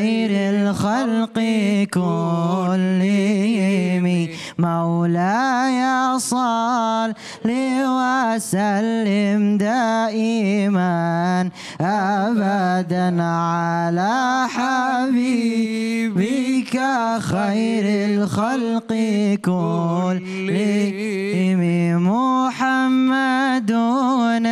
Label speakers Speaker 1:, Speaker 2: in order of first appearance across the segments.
Speaker 1: خير الخلق كلهم مولاي صل وسلم دائما أبدا على حبيبي بك خير الخلق كلهم محمد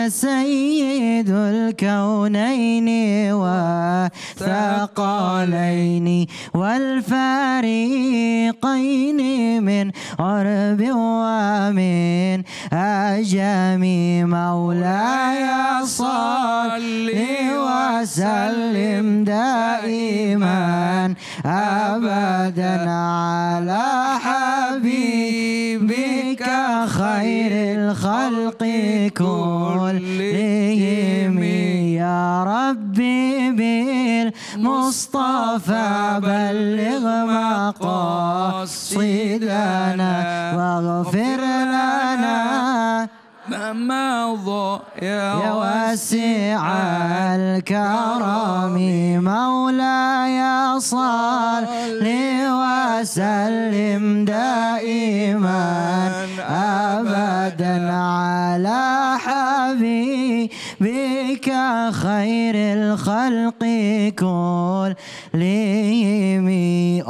Speaker 1: سيد الكونين والثقلين والفريقين من عرب ومن أجم مولاي صل وسلم دائما أبدا أبدا على حبيبك خير الخلق كلهم يا ربي بالمصطفى بلغ مقاصدنا واغفر لنا مضى يا واسع الكرم مولاي صل وسلم دائما ابدا على حبيبك خير الخلق كلهم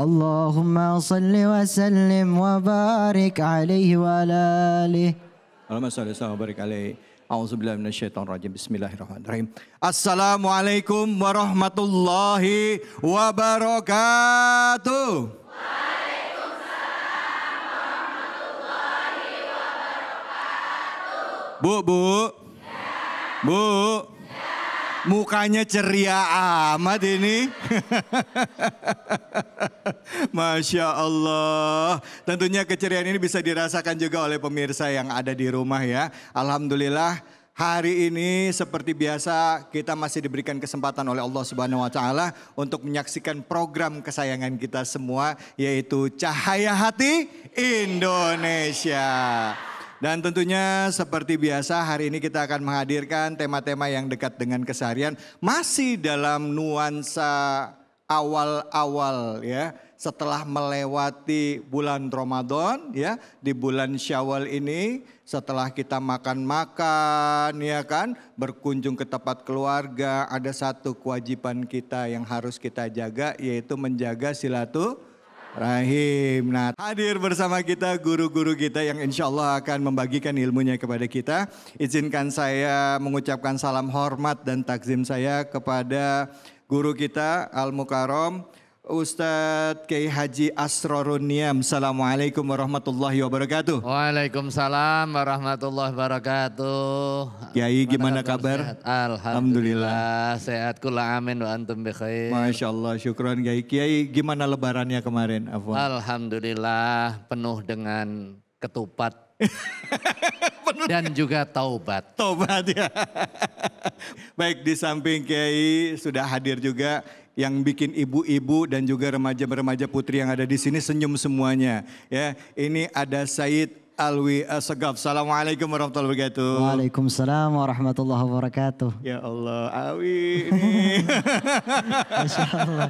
Speaker 1: اللهم صل وسلم وبارك عليه وعلى اله
Speaker 2: Allahumma salli wa barik alaihi. Bismillahirrahmanirrahim. Assalamualaikum warahmatullahi wabarakatuh. Waalaikumsalam Bu, bu. Ya. Bu. Mukanya ceria amat ini. Masya Allah. Tentunya keceriaan ini bisa dirasakan juga oleh pemirsa yang ada di rumah ya. Alhamdulillah hari ini seperti biasa kita masih diberikan kesempatan oleh Allah Subhanahu wa taala untuk menyaksikan program kesayangan kita semua yaitu Cahaya Hati Indonesia. Dan tentunya seperti biasa hari ini kita akan menghadirkan tema-tema yang dekat dengan keseharian masih dalam nuansa awal-awal ya setelah melewati bulan Ramadan ya di bulan Syawal ini setelah kita makan-makan ya kan berkunjung ke tempat keluarga ada satu kewajiban kita yang harus kita jaga yaitu menjaga silaturahmi Rahim. Nah, hadir bersama kita guru-guru kita yang insya Allah akan membagikan ilmunya kepada kita. Izinkan saya mengucapkan salam hormat dan takzim saya kepada guru kita Al Mukarom Ustadz Kiai Haji Asrorunniam. Assalamualaikum warahmatullahi wabarakatuh.
Speaker 3: Waalaikumsalam warahmatullahi wabarakatuh. Kiai gimana, gimana kabar? Sehat? Alhamdulillah. Sehatku Sehat kula amin wa antum bi khair. Masya Allah syukron Kiai. Kiai gimana lebarannya kemarin? Afwan. Alhamdulillah penuh dengan ketupat Dan juga taubat. Taubat
Speaker 2: ya. Baik di samping Kiai sudah hadir juga yang bikin ibu-ibu dan juga remaja-remaja putri yang ada di sini senyum semuanya. Ya, ini ada Said Alwi eh, Segaf, Assalamualaikum warahmatullahi wabarakatuh.
Speaker 4: Waalaikumsalam warahmatullahi wabarakatuh.
Speaker 2: Ya Allah, Alwi ini. Masya Allah.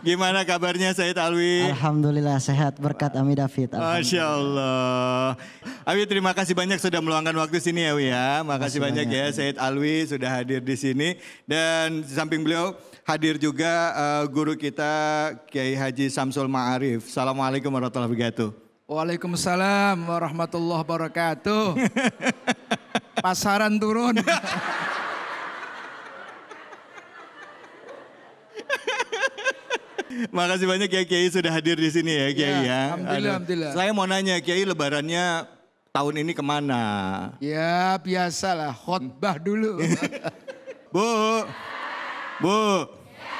Speaker 2: Gimana kabarnya Said Alwi?
Speaker 4: Alhamdulillah sehat berkat Ami David. Masya
Speaker 2: Allah. Alwi terima kasih banyak sudah meluangkan waktu sini ya Wi ya. Makasih banyak, banyak ya Said Alwi sudah hadir di sini. Dan di samping beliau hadir juga uh, guru kita Kiai Haji Samsul Ma'arif. Assalamualaikum warahmatullahi wabarakatuh.
Speaker 5: Waalaikumsalam warahmatullahi wabarakatuh. Pasaran turun.
Speaker 2: Makasih banyak ya Kiai sudah hadir di sini ya Kiai ya. ya. Alhamdulillah, alhamdulillah. Saya mau nanya Kiai lebarannya tahun ini kemana?
Speaker 5: Ya biasalah
Speaker 2: khotbah dulu. Bu, Bu, ya.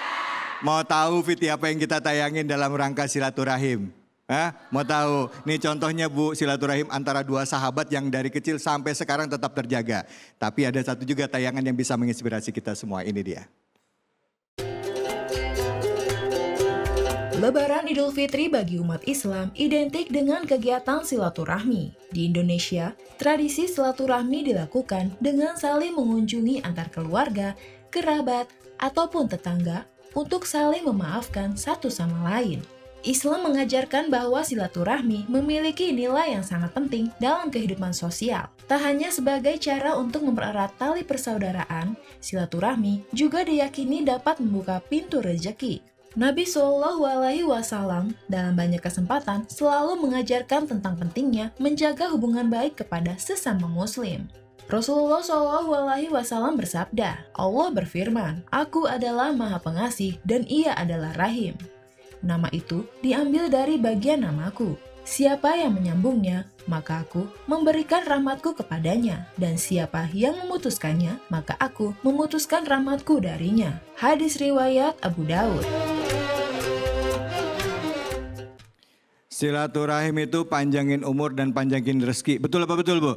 Speaker 2: mau tahu Fiti apa yang kita tayangin dalam rangka silaturahim? Hah? Mau tahu? Ini contohnya Bu silaturahim antara dua sahabat yang dari kecil sampai sekarang tetap terjaga. Tapi ada satu juga tayangan yang bisa menginspirasi kita semua. Ini dia.
Speaker 6: Lebaran Idul Fitri bagi umat Islam identik dengan kegiatan silaturahmi. Di Indonesia, tradisi silaturahmi dilakukan dengan saling mengunjungi antar keluarga, kerabat, ataupun tetangga untuk saling memaafkan satu sama lain. Islam mengajarkan bahwa silaturahmi memiliki nilai yang sangat penting dalam kehidupan sosial. Tak hanya sebagai cara untuk mempererat tali persaudaraan, silaturahmi juga diyakini dapat membuka pintu rezeki. Nabi Shallallahu Alaihi Wasallam dalam banyak kesempatan selalu mengajarkan tentang pentingnya menjaga hubungan baik kepada sesama Muslim. Rasulullah Shallallahu Alaihi Wasallam bersabda, Allah berfirman, Aku adalah Maha Pengasih dan Ia adalah Rahim. Nama itu diambil dari bagian namaku. Siapa yang menyambungnya, maka aku memberikan rahmatku kepadanya, dan siapa yang memutuskannya, maka aku memutuskan rahmatku darinya. Hadis riwayat Abu Daud.
Speaker 2: Silaturahim itu panjangin umur dan panjangin rezeki. Betul apa betul, Bu?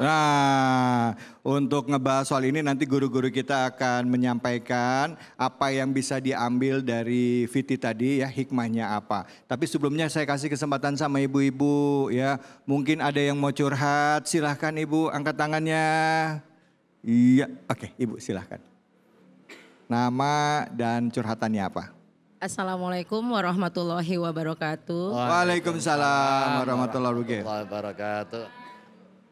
Speaker 2: Nah, untuk ngebahas soal ini nanti guru-guru kita akan menyampaikan apa yang bisa diambil dari Viti tadi ya hikmahnya apa. Tapi sebelumnya saya kasih kesempatan sama ibu-ibu ya. Mungkin ada yang mau curhat, silahkan ibu angkat tangannya. Iya, oke ibu silahkan. Nama dan curhatannya apa?
Speaker 6: Assalamualaikum warahmatullahi wabarakatuh. Waalaikumsalam
Speaker 3: warahmatullahi wabarakatuh.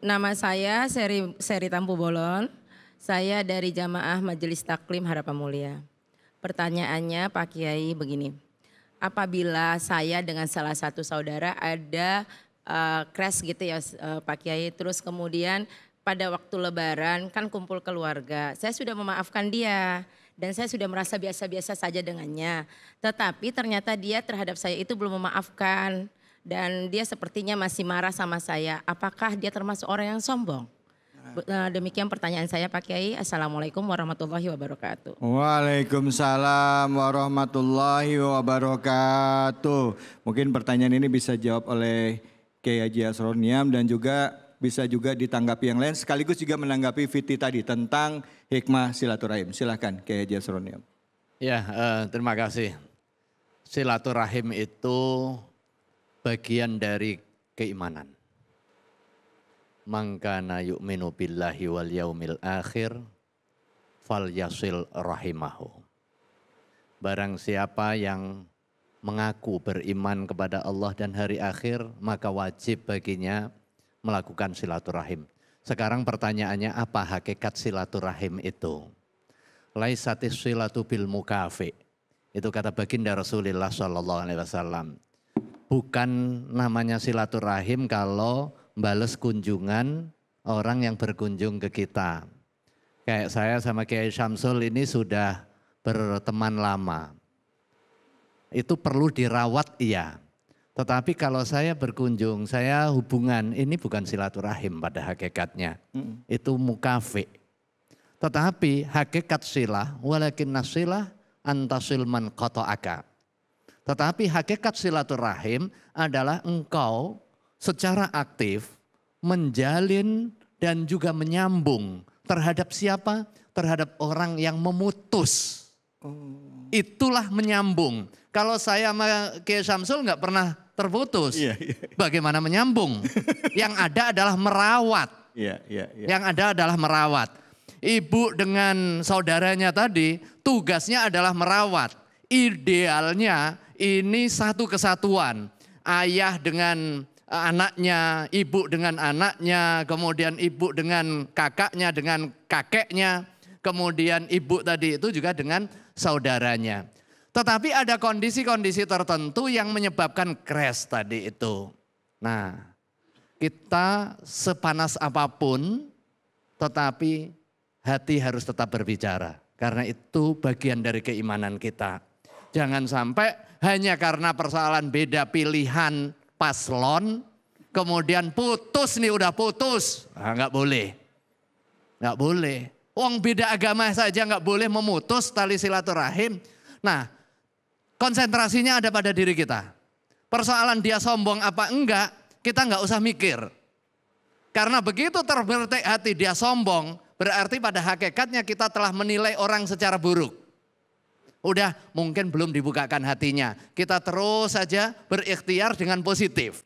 Speaker 6: Nama saya Seri, Seri Tampu Bolon. Saya dari Jamaah Majelis Taklim Harapan Mulia. Pertanyaannya Pak Kiai begini. Apabila saya dengan salah satu saudara ada uh, crash gitu ya uh, Pak Kiai, terus kemudian pada waktu lebaran kan kumpul keluarga. Saya sudah memaafkan dia dan saya sudah merasa biasa-biasa saja dengannya. Tetapi ternyata dia terhadap saya itu belum memaafkan dan dia sepertinya masih marah sama saya. Apakah dia termasuk orang yang sombong? Nah. Eh, demikian pertanyaan saya Pak Kiai. Assalamualaikum warahmatullahi wabarakatuh.
Speaker 2: Waalaikumsalam warahmatullahi wabarakatuh. Mungkin pertanyaan ini bisa jawab oleh Kiai Haji Asroniam dan juga bisa juga ditanggapi yang lain. Sekaligus juga menanggapi Viti tadi tentang hikmah silaturahim. Silahkan Kiai Haji Asroniam.
Speaker 3: Ya, eh, terima kasih. Silaturahim itu bagian dari keimanan. Mangkana yu'minu billahi wal yaumil akhir fal yasil rahimahu. Barang siapa yang mengaku beriman kepada Allah dan hari akhir, maka wajib baginya melakukan silaturahim. Sekarang pertanyaannya apa hakikat silaturahim itu? Laisatis silatu bil mukafi. Itu kata baginda Rasulullah Shallallahu Alaihi Wasallam bukan namanya silaturahim kalau bales kunjungan orang yang berkunjung ke kita. Kayak saya sama Kiai Syamsul ini sudah berteman lama. Itu perlu dirawat iya. Tetapi kalau saya berkunjung, saya hubungan ini bukan silaturahim pada hakikatnya. Mm. Itu mukafi. Tetapi hakikat silah, walakin nasilah antasilman kotoaka. Tetapi hakikat silaturahim adalah engkau secara aktif menjalin dan juga menyambung terhadap siapa? Terhadap orang yang memutus. Oh. Itulah menyambung. Kalau saya sama Kiai Syamsul nggak pernah terputus. Yeah, yeah. Iya. Bagaimana menyambung? yang ada adalah merawat.
Speaker 2: Yeah, yeah, yeah. Yang
Speaker 3: ada adalah merawat. Ibu dengan saudaranya tadi tugasnya adalah merawat. Idealnya ini satu kesatuan. Ayah dengan eh, anaknya, ibu dengan anaknya, kemudian ibu dengan kakaknya, dengan kakeknya, kemudian ibu tadi itu juga dengan saudaranya. Tetapi ada kondisi-kondisi tertentu yang menyebabkan crash tadi itu. Nah, kita sepanas apapun, tetapi hati harus tetap berbicara. Karena itu bagian dari keimanan kita. Jangan sampai hanya karena persoalan beda pilihan paslon, kemudian putus nih udah putus, nah, boleh, nggak boleh. Wong beda agama saja nggak boleh memutus tali silaturahim. Nah, konsentrasinya ada pada diri kita. Persoalan dia sombong apa enggak, kita nggak usah mikir. Karena begitu terbertek hati dia sombong, berarti pada hakikatnya kita telah menilai orang secara buruk. Udah mungkin belum dibukakan hatinya. Kita terus saja berikhtiar dengan positif.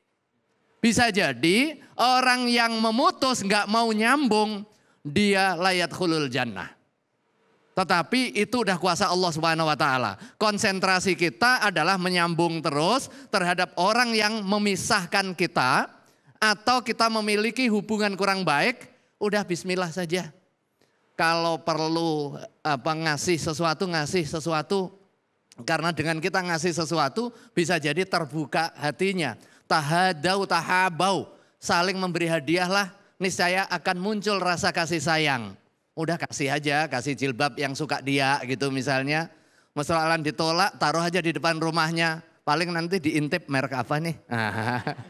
Speaker 3: Bisa jadi orang yang memutus nggak mau nyambung, dia layat hulul jannah. Tetapi itu udah kuasa Allah Subhanahu wa taala. Konsentrasi kita adalah menyambung terus terhadap orang yang memisahkan kita atau kita memiliki hubungan kurang baik, udah bismillah saja kalau perlu apa ngasih sesuatu ngasih sesuatu karena dengan kita ngasih sesuatu bisa jadi terbuka hatinya. Tahadau tahabau saling memberi hadiahlah niscaya akan muncul rasa kasih sayang. Udah kasih aja, kasih jilbab yang suka dia gitu misalnya. masalahan ditolak, taruh aja di depan rumahnya. Paling nanti diintip merek apa nih?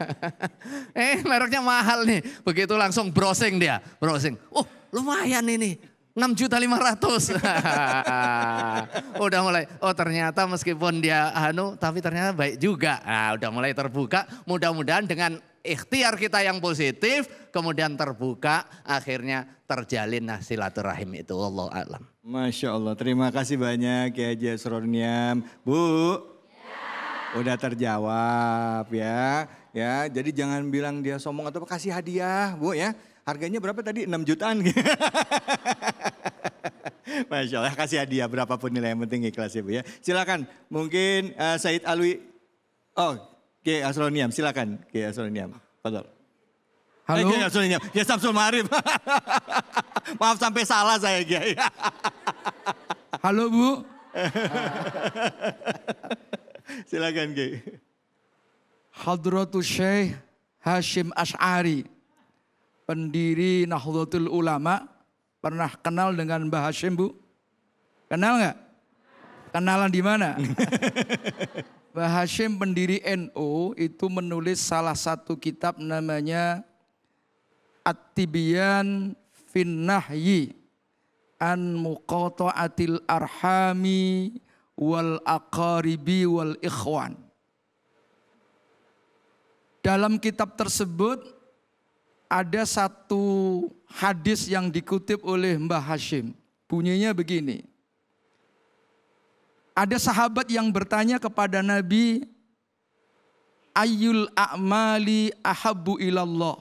Speaker 3: eh mereknya mahal nih. Begitu langsung browsing dia, browsing. Oh lumayan ini 6 juta 500. udah mulai, oh ternyata meskipun dia anu, tapi ternyata baik juga. Nah, udah mulai terbuka, mudah-mudahan dengan ikhtiar kita yang positif, kemudian terbuka, akhirnya terjalin nah silaturahim itu. Allah alam.
Speaker 2: Masya Allah, terima kasih banyak ya Jasroniam. Bu, ya. udah terjawab ya. Ya, jadi jangan bilang dia sombong atau kasih hadiah, Bu ya. Harganya berapa tadi? 6 jutaan. Masya Allah, kasih hadiah berapapun nilai yang penting ikhlas ya Bu ya. Silakan, mungkin uh, Said Alwi. Oh, Ki Asroniam, silakan Ki Asroniam. Padahal. Eh, Halo. Eh, Asroniam. Ya Samsul Marif. Maaf sampai salah saya Ki. Halo Bu. silakan Ki.
Speaker 5: Hadratu Syekh Hashim Ash'ari pendiri Nahdlatul Ulama, pernah kenal dengan Mbah Hashim Bu? Kenal nggak? Kenalan di mana? Mbah Hashim pendiri NU NO, itu menulis salah satu kitab namanya At-Tibiyan Finnahyi an muqata'atil arhami wal aqaribi wal ikhwan. Dalam kitab tersebut ada satu hadis yang dikutip oleh Mbah Hashim. Bunyinya begini. Ada sahabat yang bertanya kepada Nabi, Ayul a'mali ahabu ilallah.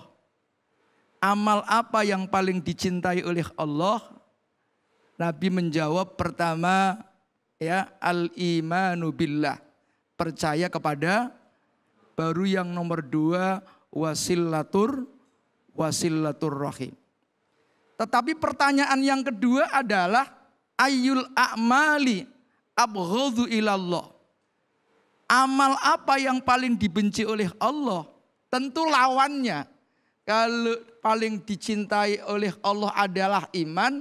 Speaker 5: Amal apa yang paling dicintai oleh Allah? Nabi menjawab pertama, ya al imanu billah. Percaya kepada baru yang nomor dua wasilatur rahim. Tetapi pertanyaan yang kedua adalah Ayul a'mali abghadhu ilallah. Amal apa yang paling dibenci oleh Allah? Tentu lawannya. Kalau paling dicintai oleh Allah adalah iman,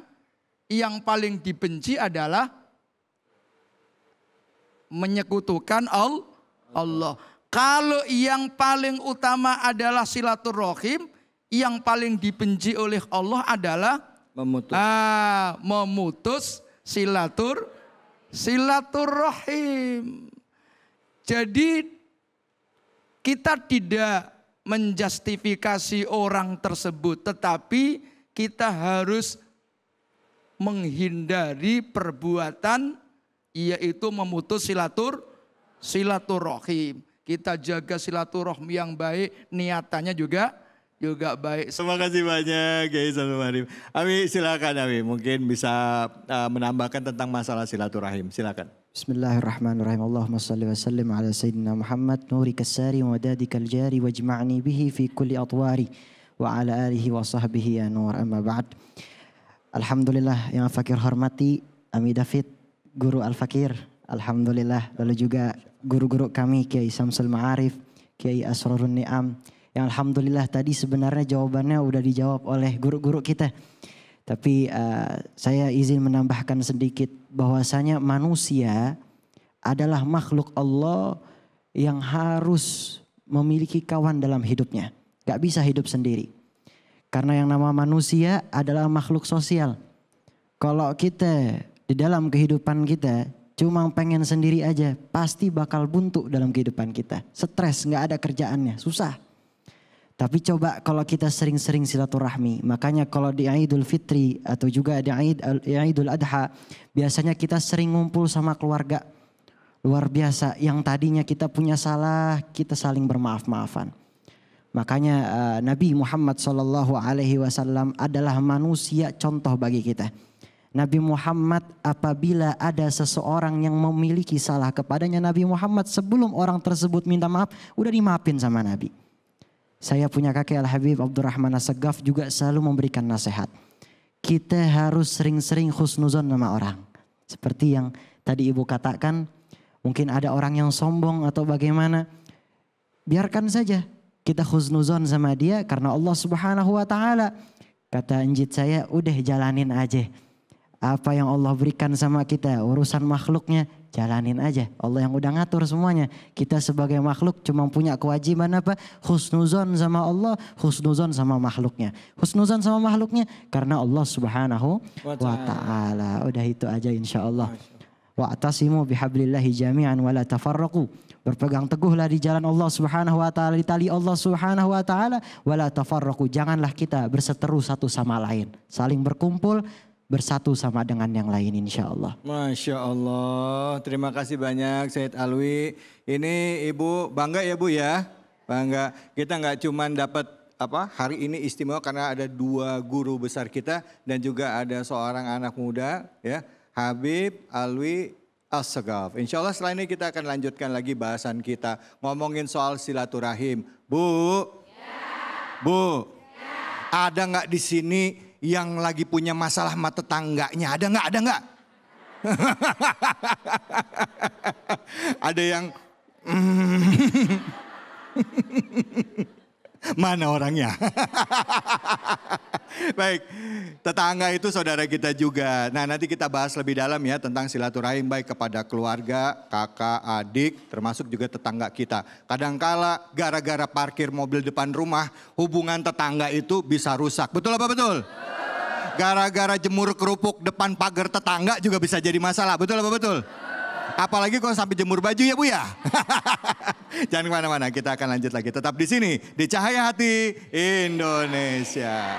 Speaker 5: yang paling dibenci adalah menyekutukan Allah. Kalau yang paling utama adalah silaturahim, yang paling dibenci oleh Allah adalah memutus, ah, memutus silatur silaturrahim. Jadi kita tidak menjustifikasi orang tersebut, tetapi kita harus menghindari perbuatan yaitu memutus silatur silaturahim. Kita jaga silaturahmi yang baik, niatannya
Speaker 2: juga juga baik. Terima kasih banyak Kiai Samsul Marim. Ami silakan Ami mungkin bisa uh, menambahkan tentang masalah silaturahim. Silakan.
Speaker 4: Bismillahirrahmanirrahim. Allahumma salli wa sallim ala sayyidina Muhammad nuri kasari wa dadikal jari wajma'ni bihi fi kulli atwari wa ala alihi wa sahbihi ya nur amma ba'd. Alhamdulillah yang fakir hormati Ami David guru Al-Fakir. Alhamdulillah lalu juga guru-guru kami Kiai Samsul Ma'arif, Kiai Asrarun Ni'am, yang alhamdulillah tadi sebenarnya jawabannya udah dijawab oleh guru-guru kita. Tapi uh, saya izin menambahkan sedikit bahwasanya manusia adalah makhluk Allah yang harus memiliki kawan dalam hidupnya. Gak bisa hidup sendiri. Karena yang nama manusia adalah makhluk sosial. Kalau kita di dalam kehidupan kita cuma pengen sendiri aja, pasti bakal buntu dalam kehidupan kita. Stres, gak ada kerjaannya, susah. Tapi coba kalau kita sering-sering silaturahmi, makanya kalau di Idul Fitri atau juga di Idul Adha, biasanya kita sering ngumpul sama keluarga. Luar biasa, yang tadinya kita punya salah, kita saling bermaaf-maafan. Makanya eh, Nabi Muhammad Shallallahu Alaihi Wasallam adalah manusia contoh bagi kita. Nabi Muhammad apabila ada seseorang yang memiliki salah kepadanya Nabi Muhammad sebelum orang tersebut minta maaf udah dimaafin sama Nabi. Saya punya kakek Al-Habib Abdurrahman Assegaf juga selalu memberikan nasihat. Kita harus sering-sering khusnuzon sama orang. Seperti yang tadi ibu katakan, mungkin ada orang yang sombong atau bagaimana. Biarkan saja kita khusnuzon sama dia karena Allah subhanahu wa ta'ala. Kata anjit saya, udah jalanin aja. Apa yang Allah berikan sama kita, urusan makhluknya jalanin aja. Allah yang udah ngatur semuanya. Kita sebagai makhluk cuma punya kewajiban apa? Husnuzon sama Allah, husnuzon sama makhluknya. Husnuzon sama makhluknya karena Allah subhanahu wa ta'ala. Udah itu aja insya Allah. Wa atasimu bihablillahi jami'an wa la Berpegang teguhlah di jalan Allah subhanahu wa ta'ala. Di tali Allah subhanahu wa ta'ala. Wa la Janganlah kita berseteru satu sama lain. Saling berkumpul, bersatu sama dengan yang lain insya Allah.
Speaker 2: Masya Allah, terima kasih banyak Said Alwi. Ini Ibu bangga ya Bu ya? Bangga, kita nggak cuma dapat apa hari ini istimewa karena ada dua guru besar kita dan juga ada seorang anak muda ya Habib Alwi Assegaf. Insya Allah setelah ini kita akan lanjutkan lagi bahasan kita ngomongin soal silaturahim. Bu, ya. Bu, ya. ada nggak di sini yang lagi punya masalah sama tetangganya? Ada nggak? Ada nggak? ada yang hmm. Mana orangnya? baik, tetangga itu saudara kita juga. Nah nanti kita bahas lebih dalam ya tentang silaturahim baik kepada keluarga, kakak, adik, termasuk juga tetangga kita. Kadangkala gara-gara parkir mobil depan rumah, hubungan tetangga itu bisa rusak. Betul apa betul? Gara-gara jemur kerupuk depan pagar tetangga juga bisa jadi masalah. Betul apa betul? Apalagi kalau sampai jemur baju ya Bu ya. Jangan kemana-mana, kita akan lanjut lagi. Tetap di sini, di Cahaya Hati Indonesia.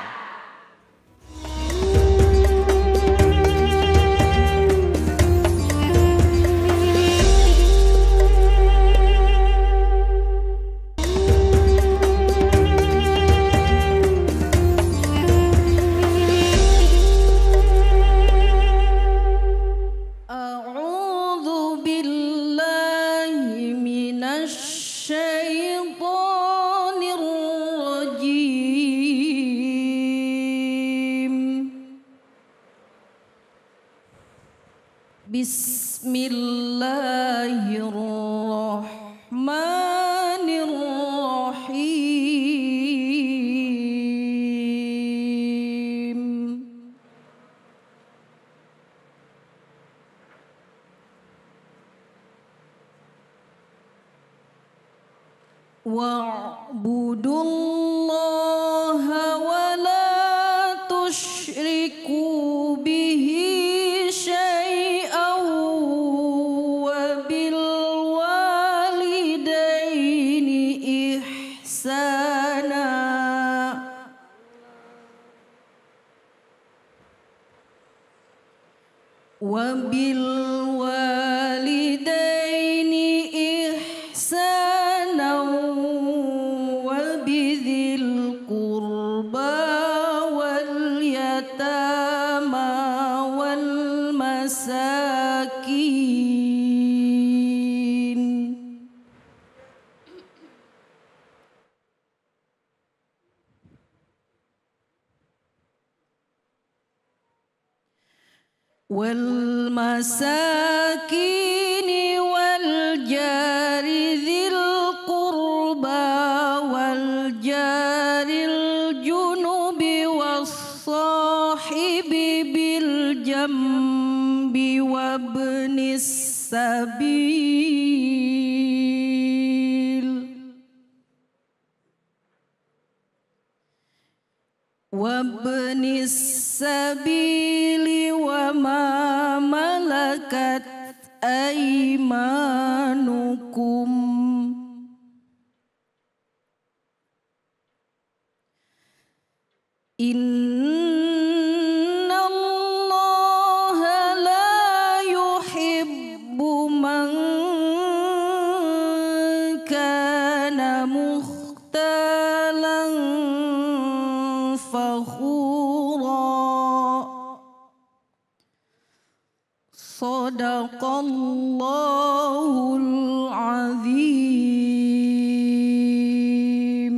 Speaker 7: Sadaqallahul azim.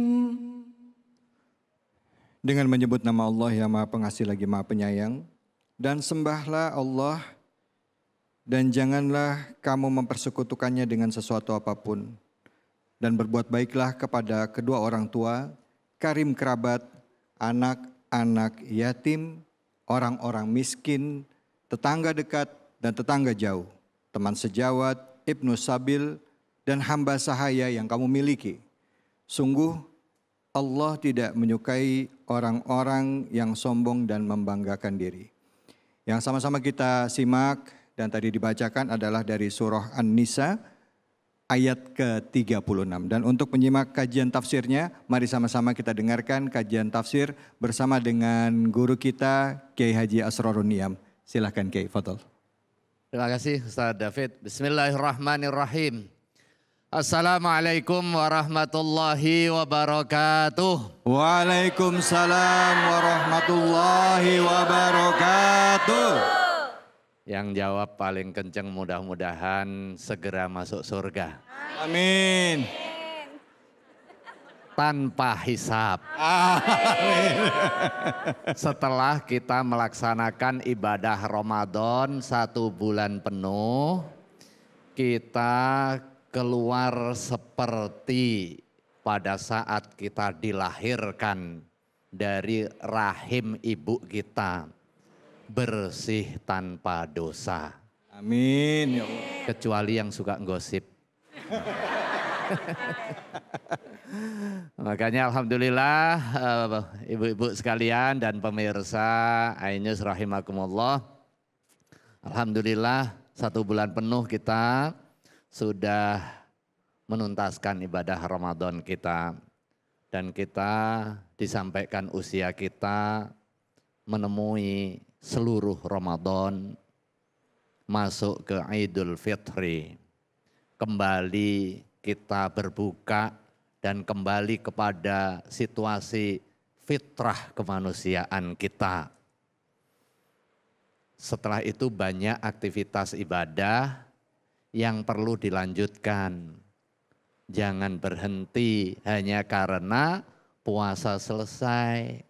Speaker 2: Dengan menyebut nama Allah yang Maha Pengasih lagi Maha Penyayang dan sembahlah Allah dan janganlah kamu mempersekutukannya dengan sesuatu apapun dan berbuat baiklah kepada kedua orang tua, karim kerabat, anak-anak yatim, orang-orang miskin, tetangga dekat dan tetangga jauh, teman sejawat, ibnu sabil, dan hamba sahaya yang kamu miliki. Sungguh Allah tidak menyukai orang-orang yang sombong dan membanggakan diri. Yang sama-sama kita simak dan tadi dibacakan adalah dari surah An-Nisa ayat ke-36. Dan untuk menyimak kajian tafsirnya, mari sama-sama kita dengarkan kajian tafsir bersama dengan guru kita Kiai Haji Asrorun Niam. Silahkan Kiai Fadol.
Speaker 3: Terima kasih Ustaz David. Bismillahirrahmanirrahim. Assalamualaikum warahmatullahi wabarakatuh. Waalaikumsalam warahmatullahi wabarakatuh. Yang jawab paling kenceng mudah-mudahan segera masuk surga. Amin. Amin tanpa hisap. Amin. Setelah kita melaksanakan ibadah Ramadan satu bulan penuh, kita keluar seperti pada saat kita dilahirkan dari rahim ibu kita bersih tanpa dosa. Amin ya Kecuali yang suka gosip. Makanya alhamdulillah eh, ibu-ibu sekalian dan pemirsa Ainyus rahimakumullah. Alhamdulillah satu bulan penuh kita sudah menuntaskan ibadah Ramadan kita dan kita disampaikan usia kita menemui seluruh Ramadan masuk ke Idul Fitri. Kembali kita berbuka dan kembali kepada situasi fitrah kemanusiaan kita. Setelah itu banyak aktivitas ibadah yang perlu dilanjutkan. Jangan berhenti hanya karena puasa selesai.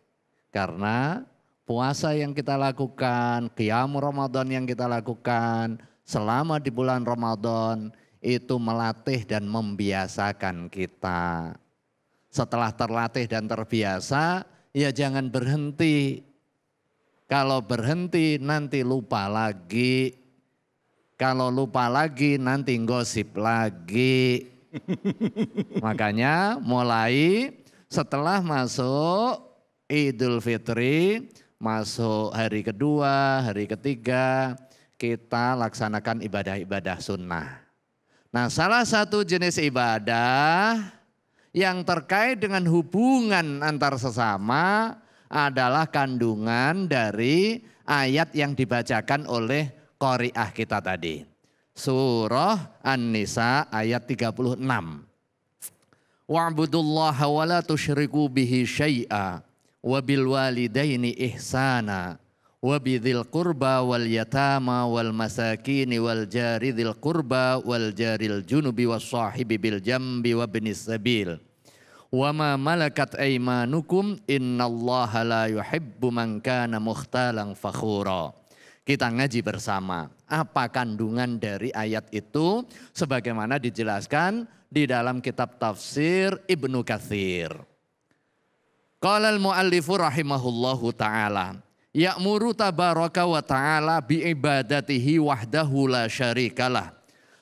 Speaker 3: Karena puasa yang kita lakukan, kiamu Ramadan yang kita lakukan, selama di bulan Ramadan itu melatih dan membiasakan kita. Setelah terlatih dan terbiasa, ya jangan berhenti. Kalau berhenti nanti lupa lagi. Kalau lupa lagi nanti gosip lagi. Makanya mulai setelah masuk Idul Fitri, masuk hari kedua, hari ketiga, kita laksanakan ibadah-ibadah sunnah. Nah, salah satu jenis ibadah yang terkait dengan hubungan antar sesama adalah kandungan dari ayat yang dibacakan oleh Qari'ah kita tadi. Surah An-Nisa ayat 36. Wa'budullaha wa la tusyriku bihi syai'a wa bil walidaini ihsana Wabidil kurba wal yatama wal masakini wal jari kurba wal jaril junubi was sahibi bil jambi wa ibnis sabil wa ma malakat aymanukum innallaha la yuhibbu man kana mukhtalan fakhura kita ngaji bersama apa kandungan dari ayat itu sebagaimana dijelaskan di dalam kitab tafsir Ibnu Katsir. Qala al-muallifu rahimahullahu taala Ya'muru tabaraka wa ta'ala bi'ibadatihi wahdahu la syarikalah.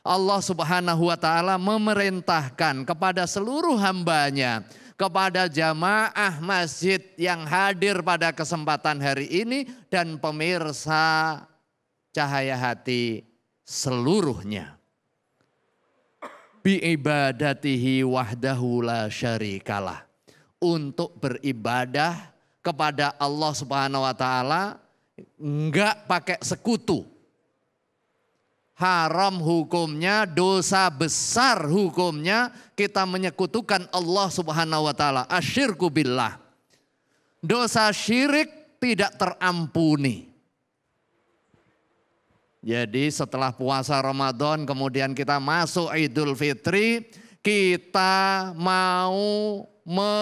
Speaker 3: Allah subhanahu wa ta'ala memerintahkan kepada seluruh hambanya kepada jamaah masjid yang hadir pada kesempatan hari ini dan pemirsa cahaya hati seluruhnya. Bi'ibadatihi wahdahu la syarikalah. Untuk beribadah kepada Allah Subhanahu wa taala enggak pakai sekutu. Haram hukumnya, dosa besar hukumnya kita menyekutukan Allah Subhanahu wa taala. Asyirku billah. Dosa syirik tidak terampuni. Jadi setelah puasa Ramadan kemudian kita masuk Idul Fitri, kita mau me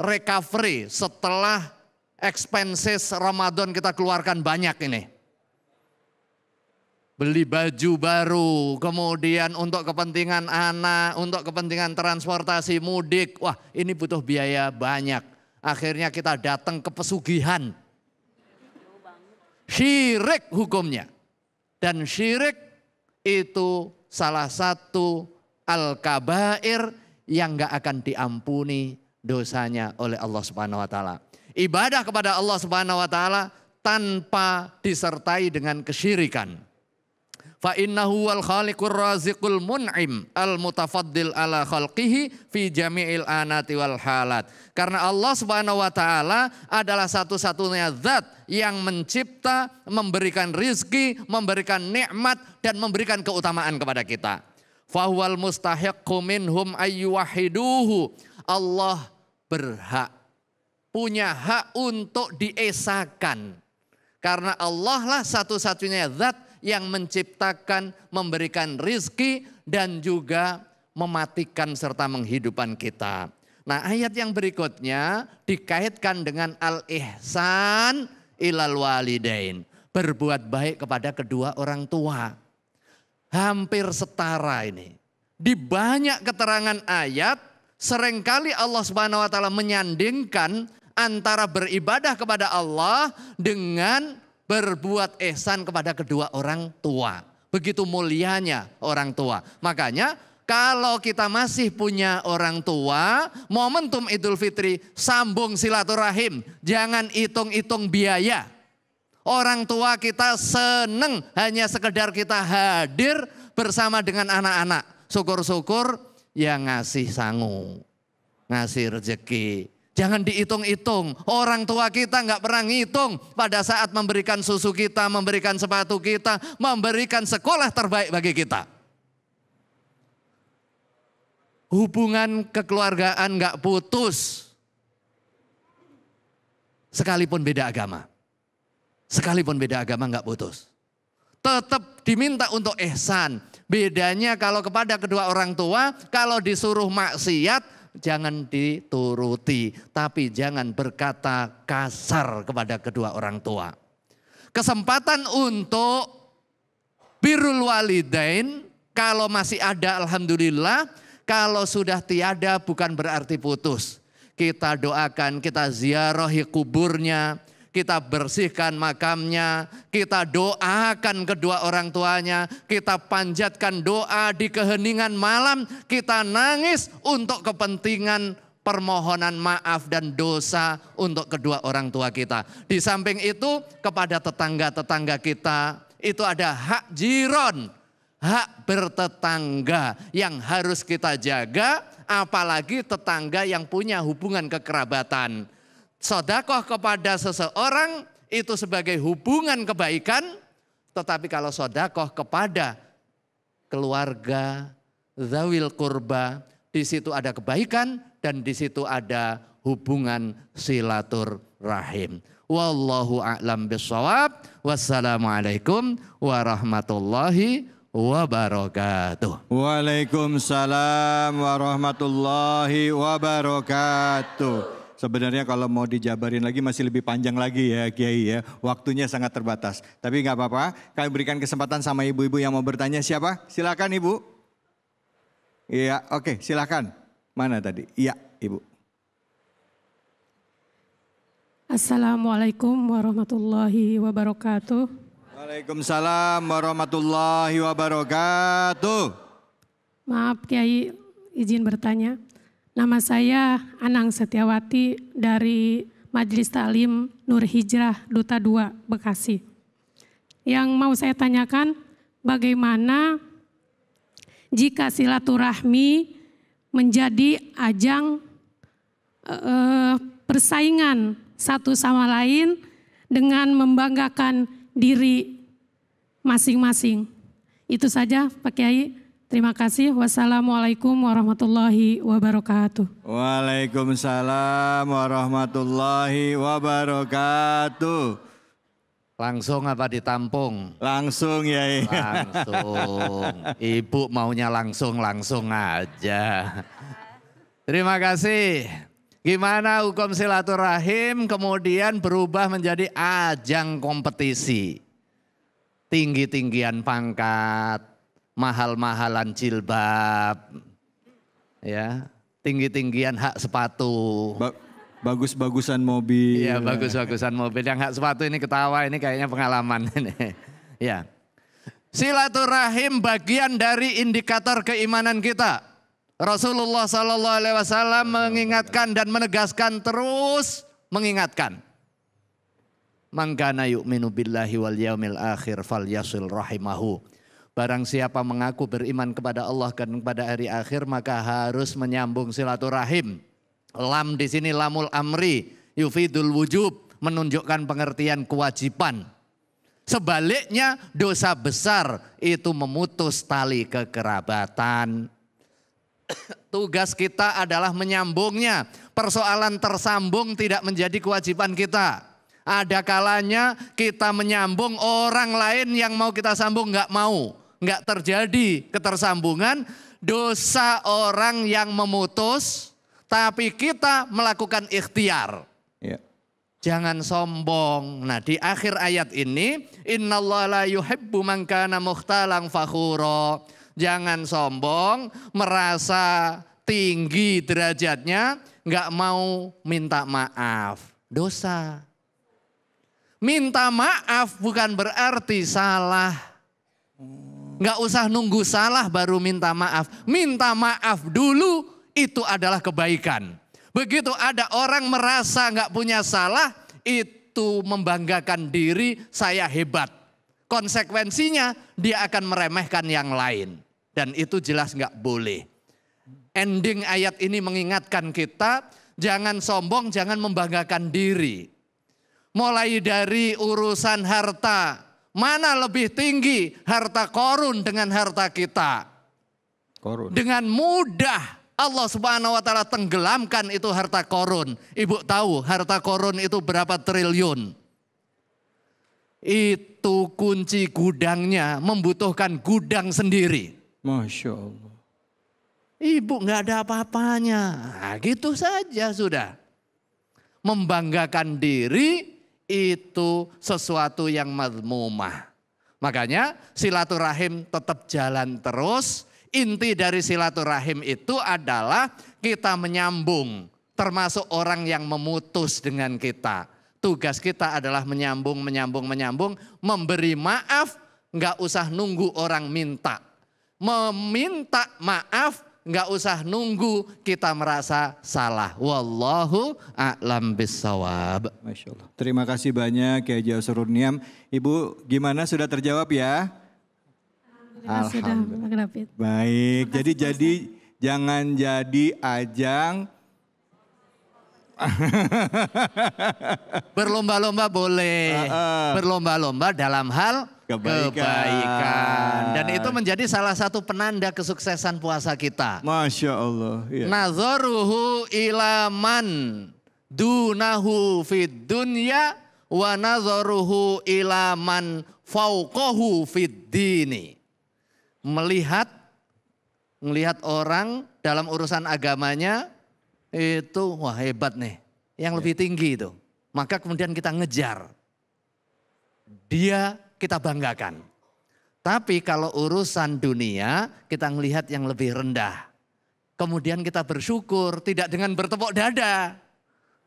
Speaker 3: recovery setelah expenses Ramadan kita keluarkan banyak ini. Beli baju baru, kemudian untuk kepentingan anak, untuk kepentingan transportasi mudik. Wah ini butuh biaya banyak. Akhirnya kita datang ke pesugihan. Syirik hukumnya. Dan syirik itu salah satu al-kabair yang gak akan diampuni dosanya oleh Allah Subhanahu wa taala. Ibadah kepada Allah Subhanahu wa taala tanpa disertai dengan kesyirikan. Fa innahu wal khaliqur raziqul mun'im al mutafaddil ala khalqihi fi jami'il anati wal halat. Karena Allah Subhanahu wa taala adalah satu-satunya zat yang mencipta, memberikan rizki, memberikan nikmat dan memberikan keutamaan kepada kita. Fahuwal mustahiqqu minhum ayyuhiduhu. Allah berhak. Punya hak untuk diesakan. Karena Allah lah satu-satunya zat yang menciptakan, memberikan rizki dan juga mematikan serta menghidupan kita. Nah ayat yang berikutnya dikaitkan dengan al-ihsan ilal walidain. Berbuat baik kepada kedua orang tua. Hampir setara ini. Di banyak keterangan ayat seringkali Allah Subhanahu wa taala menyandingkan antara beribadah kepada Allah dengan berbuat ihsan kepada kedua orang tua. Begitu mulianya orang tua. Makanya kalau kita masih punya orang tua, momentum Idul Fitri sambung silaturahim. Jangan hitung-hitung biaya. Orang tua kita seneng hanya sekedar kita hadir bersama dengan anak-anak. Syukur-syukur yang ngasih sangu, ngasih rezeki. Jangan dihitung-hitung. Orang tua kita nggak pernah ngitung pada saat memberikan susu kita, memberikan sepatu kita, memberikan sekolah terbaik bagi kita. Hubungan kekeluargaan nggak putus. Sekalipun beda agama. Sekalipun beda agama nggak putus. Tetap diminta untuk ihsan Bedanya kalau kepada kedua orang tua, kalau disuruh maksiat, jangan dituruti. Tapi jangan berkata kasar kepada kedua orang tua. Kesempatan untuk birul walidain, kalau masih ada Alhamdulillah, kalau sudah tiada bukan berarti putus. Kita doakan, kita ziarahi kuburnya, kita bersihkan makamnya, kita doakan kedua orang tuanya, kita panjatkan doa di keheningan malam, kita nangis untuk kepentingan permohonan maaf dan dosa untuk kedua orang tua kita. Di samping itu kepada tetangga-tetangga kita itu ada hak jiron, hak bertetangga yang harus kita jaga apalagi tetangga yang punya hubungan kekerabatan sodakoh kepada seseorang itu sebagai hubungan kebaikan, tetapi kalau sodakoh kepada keluarga, zawil kurba, di situ ada kebaikan dan di situ ada hubungan silaturahim. Wallahu a'lam bishawab. Wassalamualaikum warahmatullahi wabarakatuh.
Speaker 2: Waalaikumsalam warahmatullahi wabarakatuh. Sebenarnya kalau mau dijabarin lagi masih lebih panjang lagi ya Kiai ya. Waktunya sangat terbatas. Tapi nggak apa-apa. Kami berikan kesempatan sama ibu-ibu yang mau bertanya siapa? Silakan Ibu. Iya, oke, okay, silakan. Mana tadi? Iya, Ibu.
Speaker 8: Assalamualaikum warahmatullahi wabarakatuh.
Speaker 2: Waalaikumsalam warahmatullahi wabarakatuh.
Speaker 8: Maaf Kiai, izin bertanya. Nama saya Anang Setiawati dari Majelis Ta'lim Nur Hijrah Duta 2 Bekasi. Yang mau saya tanyakan bagaimana jika silaturahmi menjadi ajang eh, persaingan satu sama lain dengan membanggakan diri masing-masing. Itu saja Pak Kiai. Terima kasih. Wassalamualaikum warahmatullahi wabarakatuh.
Speaker 2: Waalaikumsalam
Speaker 3: warahmatullahi wabarakatuh. Langsung apa ditampung? Langsung ya. Langsung. Ibu maunya langsung langsung aja. Terima kasih. Gimana hukum silaturahim kemudian berubah menjadi ajang kompetisi? Tinggi-tinggian pangkat, mahal-mahalan jilbab, ya tinggi-tinggian hak sepatu. Ba bagus-bagusan mobil. Iya, bagus-bagusan mobil. Yang hak sepatu ini ketawa, ini kayaknya pengalaman ini. ya. Silaturahim bagian dari indikator keimanan kita. Rasulullah Sallallahu Alaihi Wasallam mengingatkan dan menegaskan terus mengingatkan. Mangkana yu'minu billahi wal yaumil akhir fal yasil rahimahu. Barang siapa mengaku beriman kepada Allah dan kepada hari akhir maka harus menyambung silaturahim. Lam di sini lamul amri, yufidul wujub, menunjukkan pengertian kewajiban. Sebaliknya dosa besar itu memutus tali kekerabatan. Tugas kita adalah menyambungnya. Persoalan tersambung tidak menjadi kewajiban kita. Ada kalanya kita menyambung orang lain yang mau kita sambung nggak mau nggak terjadi ketersambungan dosa orang yang memutus tapi kita melakukan ikhtiar. Ya. Jangan sombong. Nah di akhir ayat ini innallaha la muhtalang Jangan sombong, merasa tinggi derajatnya, nggak mau minta maaf. Dosa. Minta maaf bukan berarti salah. Nggak usah nunggu salah baru minta maaf. Minta maaf dulu itu adalah kebaikan. Begitu ada orang merasa nggak punya salah, itu membanggakan diri saya hebat. Konsekuensinya dia akan meremehkan yang lain. Dan itu jelas nggak boleh. Ending ayat ini mengingatkan kita, jangan sombong, jangan membanggakan diri mulai dari urusan harta, Mana lebih tinggi harta korun dengan harta kita? Korun. Dengan mudah Allah Subhanahu wa taala tenggelamkan itu harta korun. Ibu tahu harta korun itu berapa triliun? Itu kunci gudangnya membutuhkan gudang sendiri.
Speaker 2: Masya Allah.
Speaker 3: Ibu nggak ada apa-apanya. Nah, gitu saja sudah. Membanggakan diri itu sesuatu yang mazmumah. Makanya silaturahim tetap jalan terus. Inti dari silaturahim itu adalah kita menyambung termasuk orang yang memutus dengan kita. Tugas kita adalah menyambung, menyambung, menyambung, memberi maaf, nggak usah nunggu orang minta. Meminta maaf nggak usah nunggu kita merasa salah. Wallahu a'lam
Speaker 2: bisawab. Masya Allah. Terima kasih banyak Kiai Jasurun Ibu gimana sudah terjawab ya? Alhamdulillah.
Speaker 8: Alhamdulillah.
Speaker 2: Baik, jadi jadi jangan jadi ajang
Speaker 3: Berlomba-lomba boleh. Uh, uh. Berlomba-lomba dalam hal kebaikan. kebaikan. Dan itu menjadi salah satu penanda kesuksesan puasa kita.
Speaker 2: Masya Allah. Yeah.
Speaker 3: Nazoruhu ilaman dunahu fid dunya wa nazoruhu ilaman faukohu fid dini. Melihat melihat orang dalam urusan agamanya itu wah hebat nih. Yang yeah. lebih iya. tinggi itu. Maka kemudian kita ngejar. Dia kita banggakan. Tapi kalau urusan dunia kita melihat yang lebih rendah. Kemudian kita bersyukur tidak dengan bertepuk dada.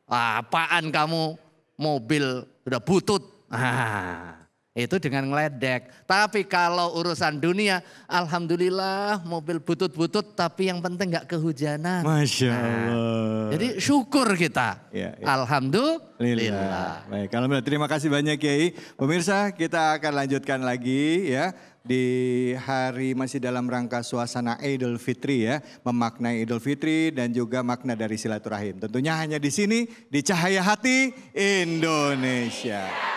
Speaker 3: Ah, apaan kamu mobil udah butut. Ah, itu dengan ngeledek. Tapi kalau urusan dunia, alhamdulillah mobil butut-butut tapi yang penting gak kehujanan. Masya nah, Allah.
Speaker 2: Nah, jadi
Speaker 3: syukur kita. Ya, ya. Alhamdulillah.
Speaker 2: Baik, alhamdulillah. Terima kasih banyak Kiai. Pemirsa, kita akan lanjutkan lagi ya di hari masih dalam rangka suasana Idul Fitri ya, memaknai Idul Fitri dan juga makna dari silaturahim. Tentunya hanya di sini di Cahaya Hati Indonesia.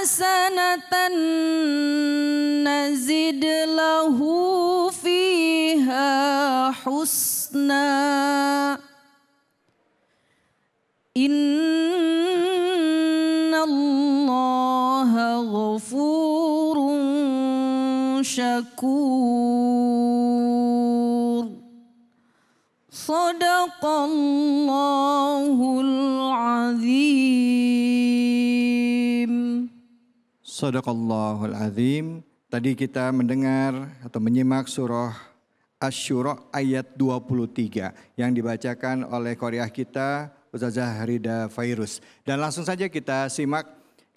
Speaker 7: حسنة نزد له فيها حسنا
Speaker 2: Sadaqallahul azim. Tadi kita mendengar atau menyimak surah Asyura ayat 23 yang dibacakan oleh koryah kita Ustazah Rida Fairus. Dan langsung saja kita simak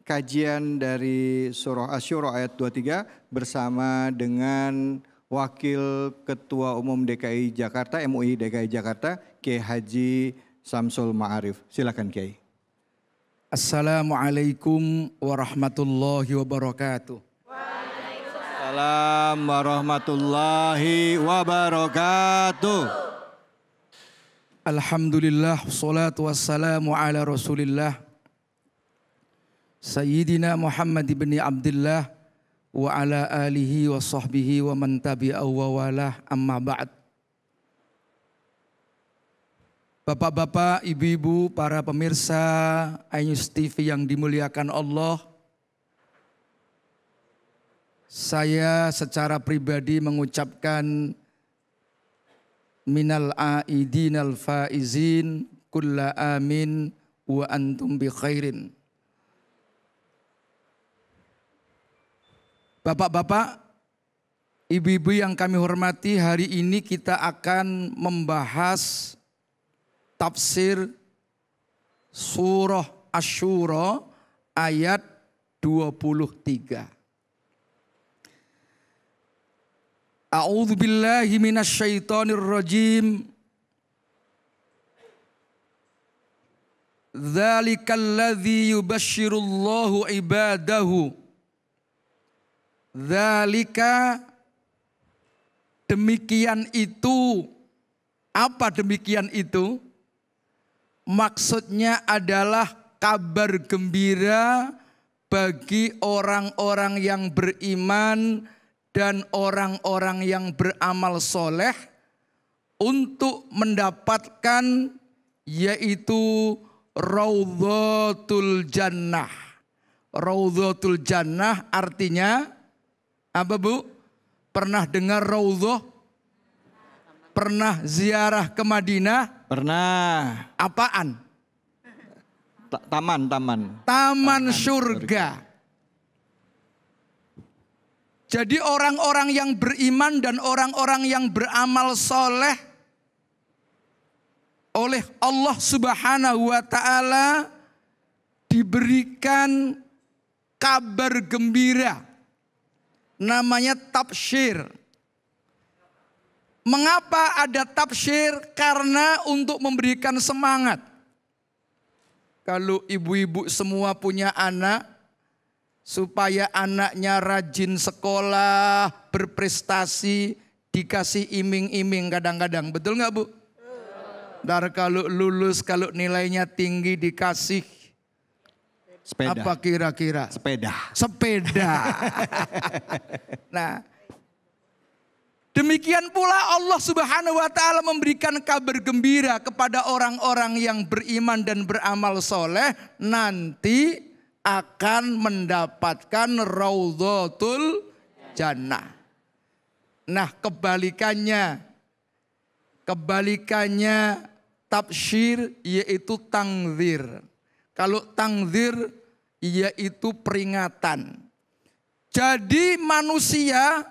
Speaker 2: kajian dari surah Asyura ayat 23 bersama dengan Wakil Ketua Umum DKI Jakarta, MUI DKI Jakarta, K. Haji Samsul Ma'arif. Silakan Kiai.
Speaker 5: Assalamualaikum warahmatullahi wabarakatuh.
Speaker 2: Waalaikumsalam warahmatullahi wabarakatuh.
Speaker 5: Alhamdulillah salatu wassalamu ala Rasulillah Sayyidina Muhammad ibn Abdullah wa ala alihi wa sahbihi wa man tabi'ahu wa walah amma ba'd. Bapak-bapak, ibu-ibu, para pemirsa iNews TV yang dimuliakan Allah. Saya secara pribadi mengucapkan minal aidin al faizin kulla amin wa antum bi khairin. Bapak-bapak, ibu-ibu yang kami hormati, hari ini kita akan membahas tafsir surah Asyura ayat 23. A'udzu billahi minasyaitonir rajim. Dzalikal ladzi yubashshirullahu ibadahu. Dzalika demikian itu apa demikian itu? maksudnya adalah kabar gembira bagi orang-orang yang beriman dan orang-orang yang beramal soleh untuk mendapatkan yaitu Raudhatul Jannah. Raudhatul Jannah artinya apa Bu? Pernah dengar Raudhah? Pernah ziarah ke Madinah? Pernah. Apaan?
Speaker 2: Ta taman, taman.
Speaker 5: Taman, surga. Jadi orang-orang yang beriman dan orang-orang yang beramal soleh oleh Allah subhanahu wa ta'ala diberikan kabar gembira. Namanya tafsir. Mengapa ada tafsir? Karena untuk memberikan semangat. Kalau ibu-ibu semua punya anak, supaya anaknya rajin sekolah, berprestasi, dikasih iming-iming kadang-kadang. Betul nggak Bu? Dar kalau lulus, kalau nilainya tinggi dikasih Sepeda. Apa kira-kira?
Speaker 2: Sepeda.
Speaker 5: Sepeda. nah, Demikian pula Allah Subhanahu wa taala memberikan kabar gembira kepada orang-orang yang beriman dan beramal soleh nanti akan mendapatkan raudhatul jannah. Nah, kebalikannya kebalikannya tafsir yaitu tangzir. Kalau tangzir yaitu peringatan. Jadi manusia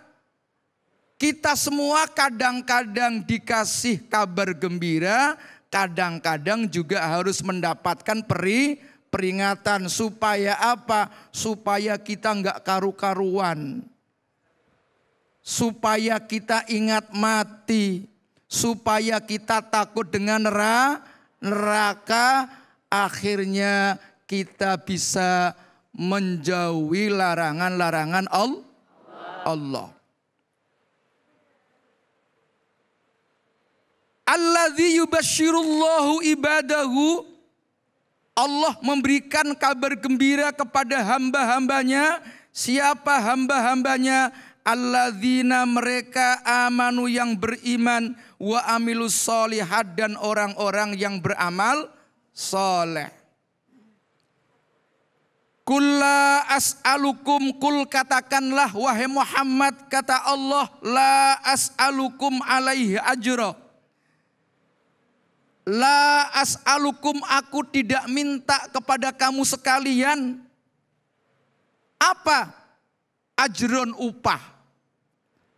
Speaker 5: kita semua kadang-kadang dikasih kabar gembira, kadang-kadang juga harus mendapatkan peri peringatan supaya apa? Supaya kita nggak karu-karuan. Supaya kita ingat mati, supaya kita takut dengan neraka, akhirnya kita bisa menjauhi larangan-larangan Allah. Allah. Alladzi yubashirullahu ibadahu Allah memberikan kabar gembira kepada hamba-hambanya. Siapa hamba-hambanya? Alladzina mereka amanu yang beriman wa amilus solihat dan orang-orang yang beramal soleh. Kulla as'alukum kul katakanlah wahai Muhammad kata Allah la as'alukum alaihi ajra. La as'alukum aku tidak minta kepada kamu sekalian. Apa? Ajron upah.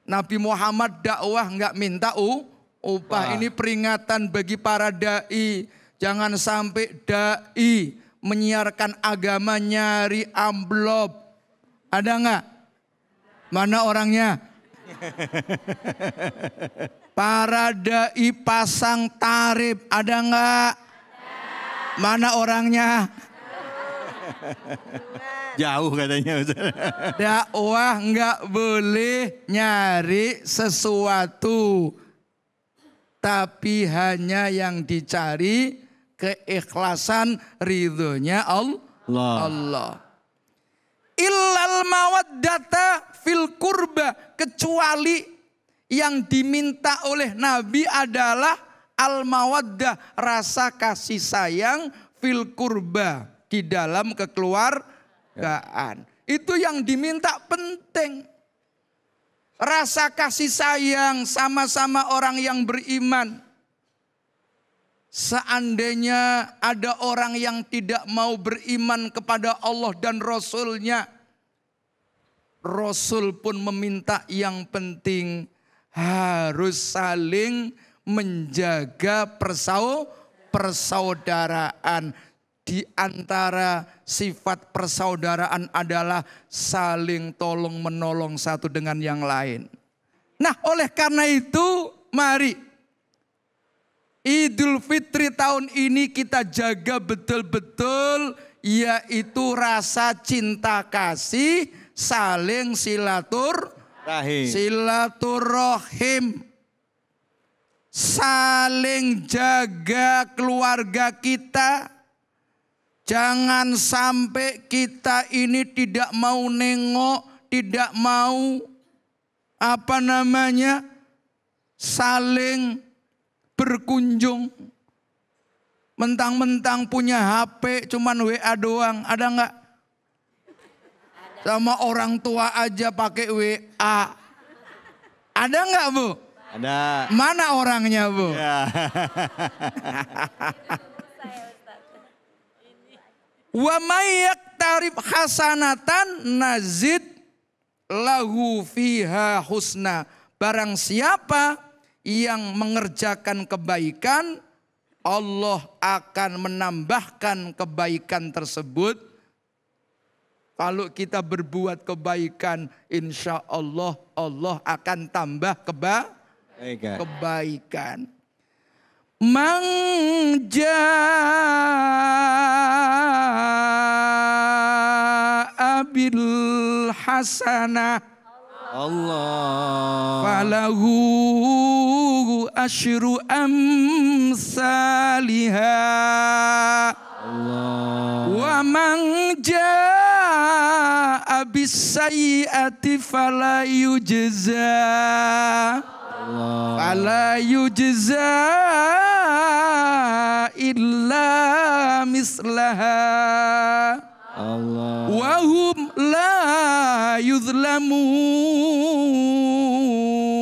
Speaker 5: Nabi Muhammad dakwah nggak minta u, upah. Wah. Ini peringatan bagi para da'i. Jangan sampai da'i menyiarkan agama nyari amplop. Ada nggak? Mana orangnya? Para dai pasang tarif ada nggak? Mana orangnya?
Speaker 2: Jauh katanya.
Speaker 5: Dakwah nggak boleh nyari sesuatu. Tapi hanya yang dicari keikhlasan ridhonya Allah. Allah. Illal data fil kurba. Kecuali yang diminta oleh Nabi adalah al-mawaddah, rasa kasih sayang fil kurba di dalam kekeluargaan. Ya. Itu yang diminta penting. Rasa kasih sayang sama-sama orang yang beriman. Seandainya ada orang yang tidak mau beriman kepada Allah dan Rasulnya. Rasul pun meminta yang penting harus saling menjaga persau persaudaraan. Di antara sifat persaudaraan adalah saling tolong menolong satu dengan yang lain. Nah, oleh karena itu, mari Idul Fitri tahun ini kita jaga betul-betul yaitu rasa cinta kasih saling silatur Rahim. Silaturahim. Saling jaga keluarga kita. Jangan sampai kita ini tidak mau nengok, tidak mau apa namanya saling berkunjung. Mentang-mentang punya HP cuman WA doang, ada nggak? Sama orang tua aja pakai WA. Ada nggak Bu? Ada. Mana orangnya Bu? Ya. Wa mayak tarif hasanatan nazid lahu fiha husna. Barang siapa yang mengerjakan kebaikan, Allah akan menambahkan kebaikan tersebut kalau kita berbuat kebaikan, insya Allah Allah akan tambah keba kebaikan. kebaikan. Mangja abil hasanah Allah falahu asyru amsalihah Allah. Wa man jaa bisayyati fala yujza. Allah.
Speaker 6: Fala yujza
Speaker 5: illa mislaha.
Speaker 6: Allah. Wa
Speaker 5: hum la yuzlamun.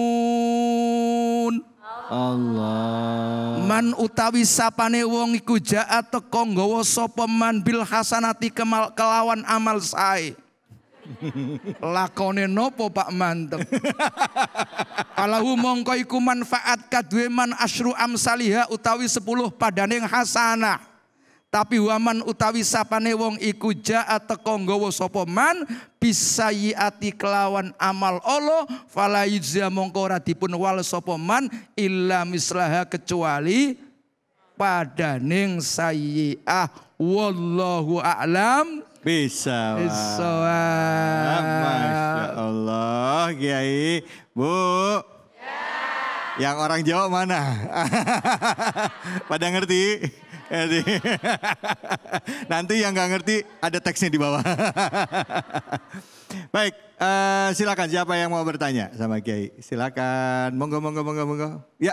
Speaker 5: Allah. Man utawi sapane wong iku jaat teko nggawa sapa man bil hasanati kemal kelawan amal sae. Lakone nopo Pak Mantep. Alahu mongko iku manfaat kadue man asyru amsaliha utawi 10 padane hasanah. Tapi waman utawi sapane wong iku jaa teko nggawa sapa man bisayiati kelawan amal Allah fala yujza mongko ora dipun wal sapa man illa mislaha kecuali padaning sayiah
Speaker 2: wallahu a'lam bisa Masya Allah Kiai Bu ya. Yang orang Jawa mana? Pada ngerti? Ya, Nanti yang nggak ngerti ada teksnya di bawah. Baik, uh, silakan siapa yang mau bertanya sama Kiai? Silakan, monggo, monggo, monggo, monggo. Ya.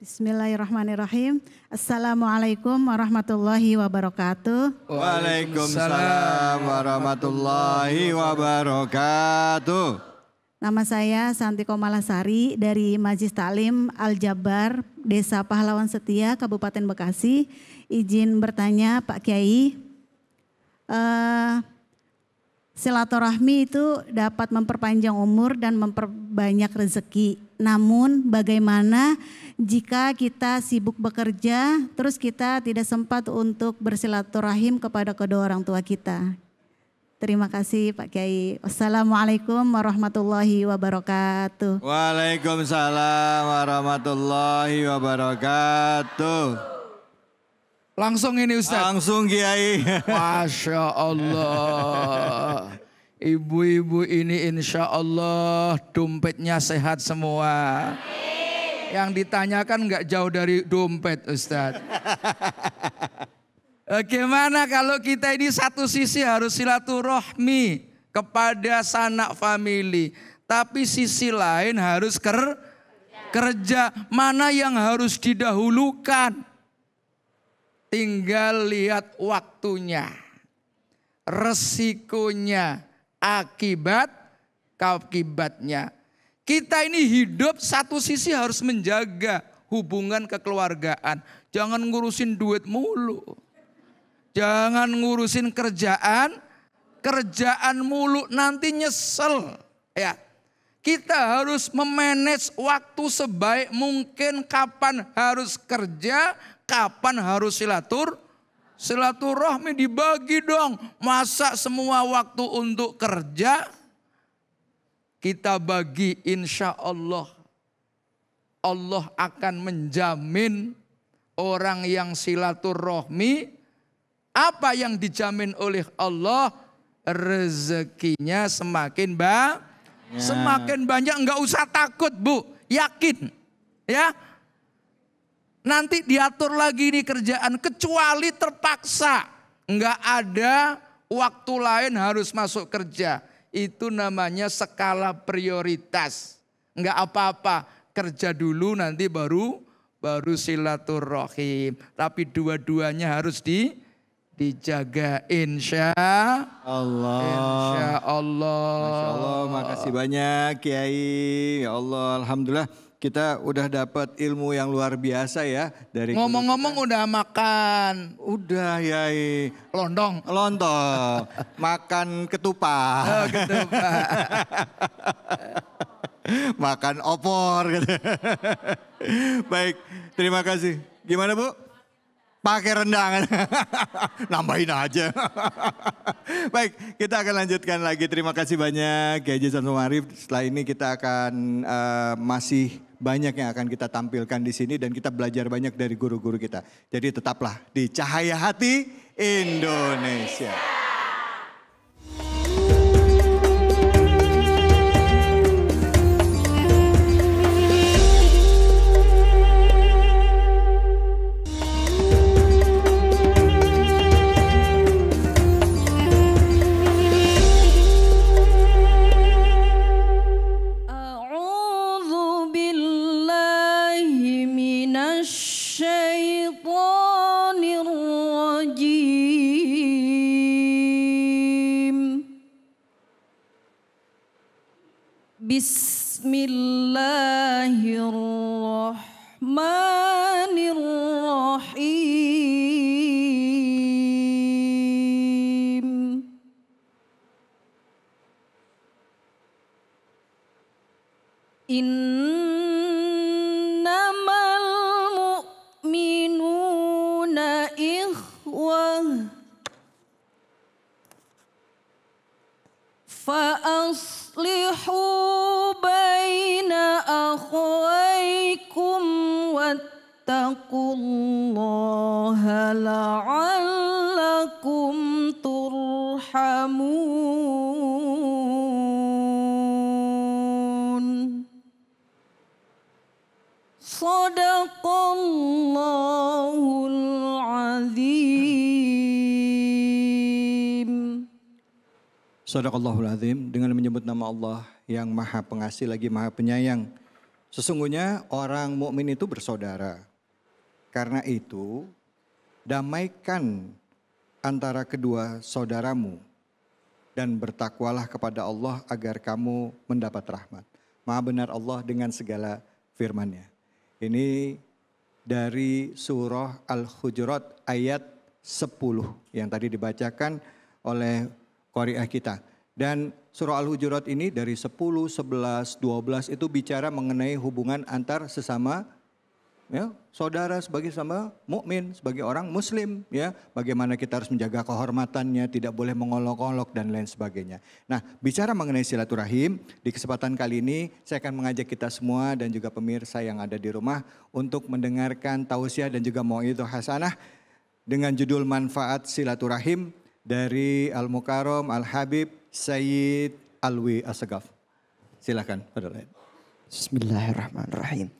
Speaker 8: Bismillahirrahmanirrahim. Assalamualaikum warahmatullahi wabarakatuh.
Speaker 2: Waalaikumsalam warahmatullahi wabarakatuh.
Speaker 8: Nama saya Santi Komalasari dari Majlis Talim Al-Jabar, Desa Pahlawan Setia, Kabupaten Bekasi. Izin bertanya Pak Kiai, uh, silaturahmi itu dapat memperpanjang umur dan memperbanyak rezeki. Namun bagaimana jika kita sibuk bekerja, terus kita tidak sempat untuk bersilaturahim kepada kedua orang tua kita? Terima kasih Pak Kiai. Wassalamualaikum warahmatullahi wabarakatuh.
Speaker 2: Waalaikumsalam warahmatullahi wabarakatuh. Langsung ini Ustaz. Langsung Kiai.
Speaker 5: Masya Allah. Ibu-ibu ini insya Allah dompetnya sehat semua. Yang ditanyakan nggak jauh dari dompet Ustaz. Bagaimana eh, kalau kita ini satu sisi harus silaturahmi kepada sanak family, tapi sisi lain harus ker kerja. Mana yang harus didahulukan? Tinggal lihat waktunya, resikonya, akibat akibatnya. Kita ini hidup satu sisi harus menjaga hubungan kekeluargaan. Jangan ngurusin duit mulu. Jangan ngurusin kerjaan, kerjaan mulu nanti nyesel. Ya, kita harus memanage waktu sebaik mungkin kapan harus kerja, kapan harus silatur silaturahmi dibagi dong. Masa semua waktu untuk kerja kita bagi insya Allah. Allah akan menjamin orang yang silaturahmi apa yang dijamin oleh Allah rezekinya semakin ba
Speaker 1: ya. semakin
Speaker 5: banyak enggak usah takut bu yakin ya nanti diatur lagi nih kerjaan kecuali terpaksa enggak ada waktu lain harus masuk kerja itu namanya skala prioritas enggak apa-apa kerja dulu nanti baru baru silaturahim tapi dua-duanya harus di dijaga insya
Speaker 1: Allah. Insya
Speaker 2: Allah. Masya Allah, makasih banyak Kiai. Ya Allah, Alhamdulillah kita udah dapat ilmu yang luar biasa ya dari
Speaker 5: Ngomong-ngomong udah makan.
Speaker 2: Udah Yai. Lontong. Lontong. makan ketupat. Oh, ketupat. makan opor. Gitu. Baik, terima kasih. Gimana Bu? pakai rendang. Nambahin aja. Baik, kita akan lanjutkan lagi. Terima kasih banyak Kiai Jason Marif. Setelah ini kita akan uh, masih banyak yang akan kita tampilkan di sini dan kita belajar banyak dari guru-guru kita. Jadi tetaplah di Cahaya Hati Indonesia. Indonesia.
Speaker 7: بسم الله الرحمن الرحيم إنما المؤمنون إخوة فأصلحوا بين أخويكم واتقوا الله لعلكم ترحمون صدق الله العظيم
Speaker 2: Sadaqallahul azim dengan menyebut nama Allah yang maha pengasih lagi maha penyayang. Sesungguhnya orang mukmin itu bersaudara. Karena itu damaikan antara kedua saudaramu dan bertakwalah kepada Allah agar kamu mendapat rahmat. Maha benar Allah dengan segala firmannya. Ini dari surah Al-Hujurat ayat 10 yang tadi dibacakan oleh Qari'ah kita. Dan surah Al-Hujurat ini dari 10, 11, 12 itu bicara mengenai hubungan antar sesama ya, saudara sebagai sama mukmin, sebagai orang muslim ya, bagaimana kita harus menjaga kehormatannya, tidak boleh mengolok-olok dan lain sebagainya. Nah, bicara mengenai silaturahim, di kesempatan kali ini saya akan mengajak kita semua dan juga pemirsa yang ada di rumah untuk mendengarkan tausiah dan juga itu hasanah dengan judul manfaat silaturahim dari Al Mukarom Al Habib Sayyid Alwi Asagaf. Silakan pada
Speaker 4: Bismillahirrahmanirrahim.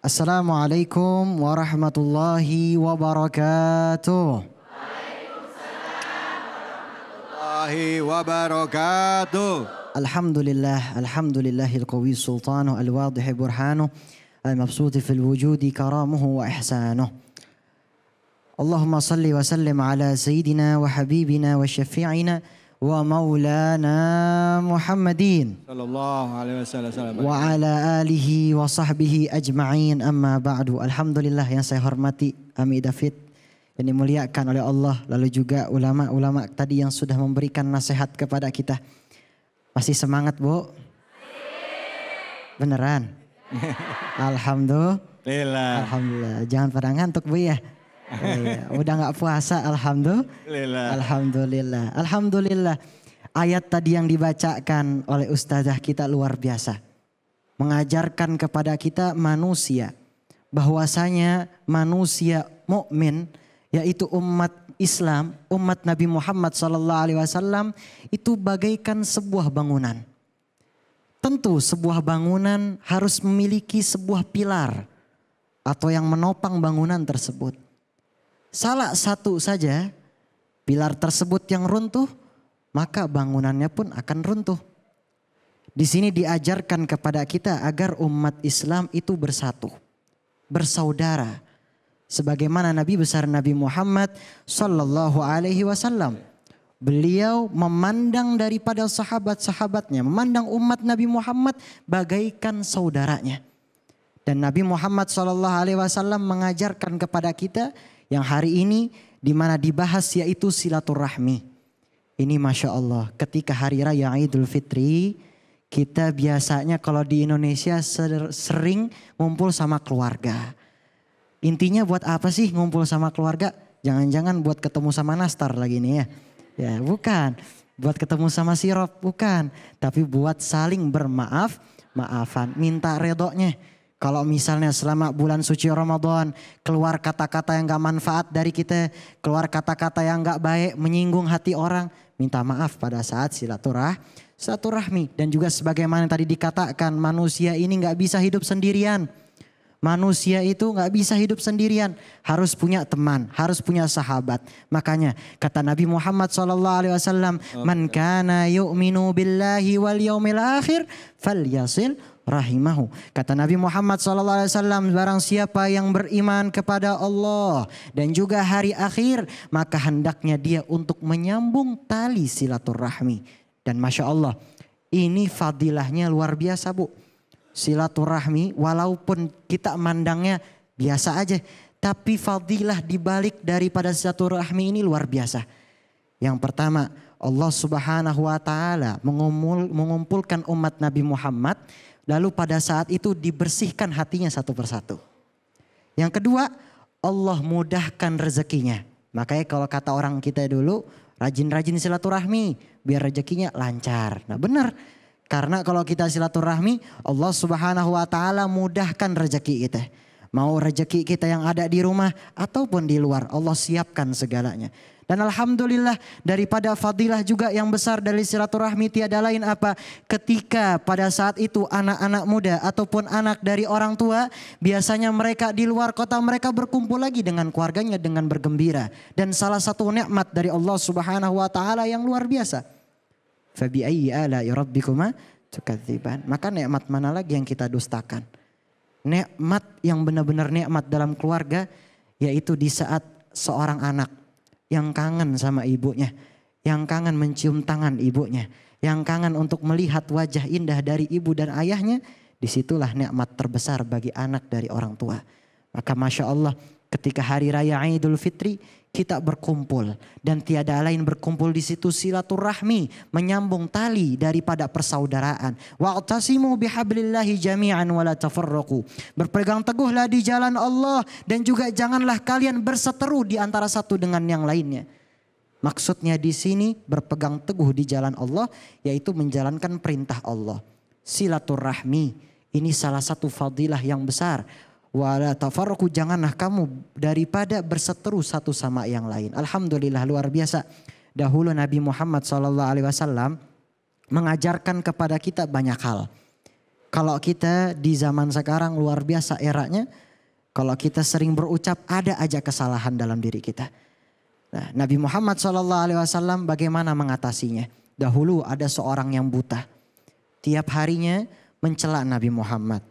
Speaker 4: Assalamualaikum warahmatullahi wabarakatuh. warahmatullahi wabarakatuh. الحمد لله الحمد لله القوي سلطانه الواضح برهانه المبسوط في الوجود كرامه وإحسانه Allahumma salli wa sallim ala sayyidina wa habibina wa syafi'ina wa maulana Muhammadin
Speaker 2: sallallahu alaihi wasallam wa ala
Speaker 4: alihi wa sahbihi ajma'in amma ba'du alhamdulillah yang saya hormati Ami David yang dimuliakan oleh Allah lalu juga ulama-ulama tadi yang sudah memberikan nasihat kepada kita masih semangat Bu Beneran Alhamdulillah Alhamdulillah jangan pada ngantuk Bu ya iya, udah nggak puasa alhamdulillah. Alhamdulillah. Alhamdulillah. Ayat tadi yang dibacakan oleh ustazah kita luar biasa. Mengajarkan kepada kita manusia bahwasanya manusia mukmin yaitu umat Islam, umat Nabi Muhammad sallallahu alaihi wasallam itu bagaikan sebuah bangunan. Tentu sebuah bangunan harus memiliki sebuah pilar atau yang menopang bangunan tersebut salah satu saja pilar tersebut yang runtuh, maka bangunannya pun akan runtuh. Di sini diajarkan kepada kita agar umat Islam itu bersatu, bersaudara. Sebagaimana Nabi besar Nabi Muhammad Sallallahu Alaihi Wasallam. Beliau memandang daripada sahabat-sahabatnya, memandang umat Nabi Muhammad bagaikan saudaranya. Dan Nabi Muhammad Sallallahu Alaihi Wasallam mengajarkan kepada kita yang hari ini di mana dibahas yaitu silaturahmi. Ini masya Allah ketika hari raya Idul Fitri kita biasanya kalau di Indonesia sering ngumpul sama keluarga. Intinya buat apa sih ngumpul sama keluarga? Jangan-jangan buat ketemu sama nastar lagi nih ya. Ya bukan. Buat ketemu sama sirop, bukan. Tapi buat saling bermaaf, maafan. Minta redoknya. Kalau misalnya selama bulan suci Ramadan keluar kata-kata yang gak manfaat dari kita, keluar kata-kata yang gak baik, menyinggung hati orang, minta maaf pada saat silaturah, silaturahmi. Dan juga sebagaimana tadi dikatakan manusia ini gak bisa hidup sendirian. Manusia itu gak bisa hidup sendirian, harus punya teman, harus punya sahabat. Makanya kata Nabi Muhammad saw, "Man kana yu'minu billahi wal yaumil akhir, yasil rahimahu. Kata Nabi Muhammad sallallahu alaihi wasallam, barang siapa yang beriman kepada Allah dan juga hari akhir, maka hendaknya dia untuk menyambung tali silaturahmi. Dan Masya Allah, ini fadilahnya luar biasa Bu. Silaturahmi walaupun kita mandangnya biasa aja. Tapi fadilah dibalik daripada silaturahmi ini luar biasa. Yang pertama Allah subhanahu wa ta'ala mengumpulkan umat Nabi Muhammad Lalu pada saat itu dibersihkan hatinya satu persatu. Yang kedua, Allah mudahkan rezekinya. Makanya kalau kata orang kita dulu, rajin-rajin silaturahmi biar rezekinya lancar. Nah benar, karena kalau kita silaturahmi, Allah Subhanahu wa taala mudahkan rezeki kita. Mau rezeki kita yang ada di rumah ataupun di luar, Allah siapkan segalanya. Dan Alhamdulillah daripada fadilah juga yang besar dari silaturahmi tiada lain apa ketika pada saat itu anak-anak muda ataupun anak dari orang tua biasanya mereka di luar kota mereka berkumpul lagi dengan keluarganya dengan bergembira. Dan salah satu nikmat dari Allah subhanahu wa ta'ala yang luar biasa. Fabi'ayyi ala tukadziban. Maka nikmat mana lagi yang kita dustakan? Nikmat yang benar-benar nikmat dalam keluarga yaitu di saat seorang anak yang kangen sama ibunya, yang kangen mencium tangan ibunya, yang kangen untuk melihat wajah indah dari ibu dan ayahnya, disitulah nikmat terbesar bagi anak dari orang tua. Maka Masya Allah ketika hari raya Idul Fitri kita berkumpul dan tiada lain berkumpul di situ silaturahmi menyambung tali daripada persaudaraan Wa tasimu bihablillahi jami'an wala tafarraqu berpegang teguhlah di jalan Allah dan juga janganlah kalian berseteru di antara satu dengan yang lainnya maksudnya di sini berpegang teguh di jalan Allah yaitu menjalankan perintah Allah silaturahmi ini salah satu fadilah yang besar wala tafarruku janganlah kamu daripada berseteru satu sama yang lain. Alhamdulillah luar biasa. Dahulu Nabi Muhammad saw alaihi wasallam mengajarkan kepada kita banyak hal. Kalau kita di zaman sekarang luar biasa eranya, kalau kita sering berucap ada aja kesalahan dalam diri kita. Nah, Nabi Muhammad saw alaihi wasallam bagaimana mengatasinya? Dahulu ada seorang yang buta. Tiap harinya mencela Nabi Muhammad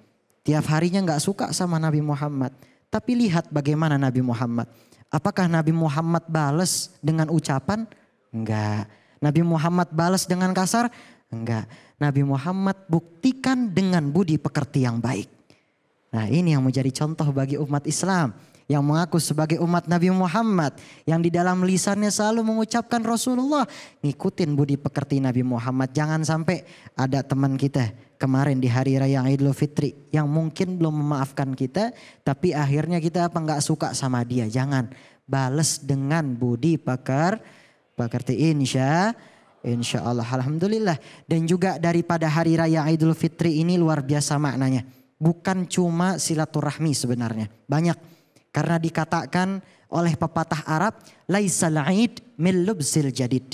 Speaker 4: Tiap harinya nggak suka sama Nabi Muhammad. Tapi lihat bagaimana Nabi Muhammad. Apakah Nabi Muhammad balas dengan ucapan? Enggak. Nabi Muhammad balas dengan kasar? Enggak. Nabi Muhammad buktikan dengan budi pekerti yang baik. Nah ini yang menjadi contoh bagi umat Islam. Yang mengaku sebagai umat Nabi Muhammad. Yang di dalam lisannya selalu mengucapkan Rasulullah. Ngikutin budi pekerti Nabi Muhammad. Jangan sampai ada teman kita kemarin di hari raya Idul Fitri yang mungkin belum memaafkan kita tapi akhirnya kita apa nggak suka sama dia jangan bales dengan budi pakar pakarti insya insya Allah alhamdulillah dan juga daripada hari raya Idul Fitri ini luar biasa maknanya bukan cuma silaturahmi sebenarnya banyak karena dikatakan oleh pepatah Arab laisal aid min jadid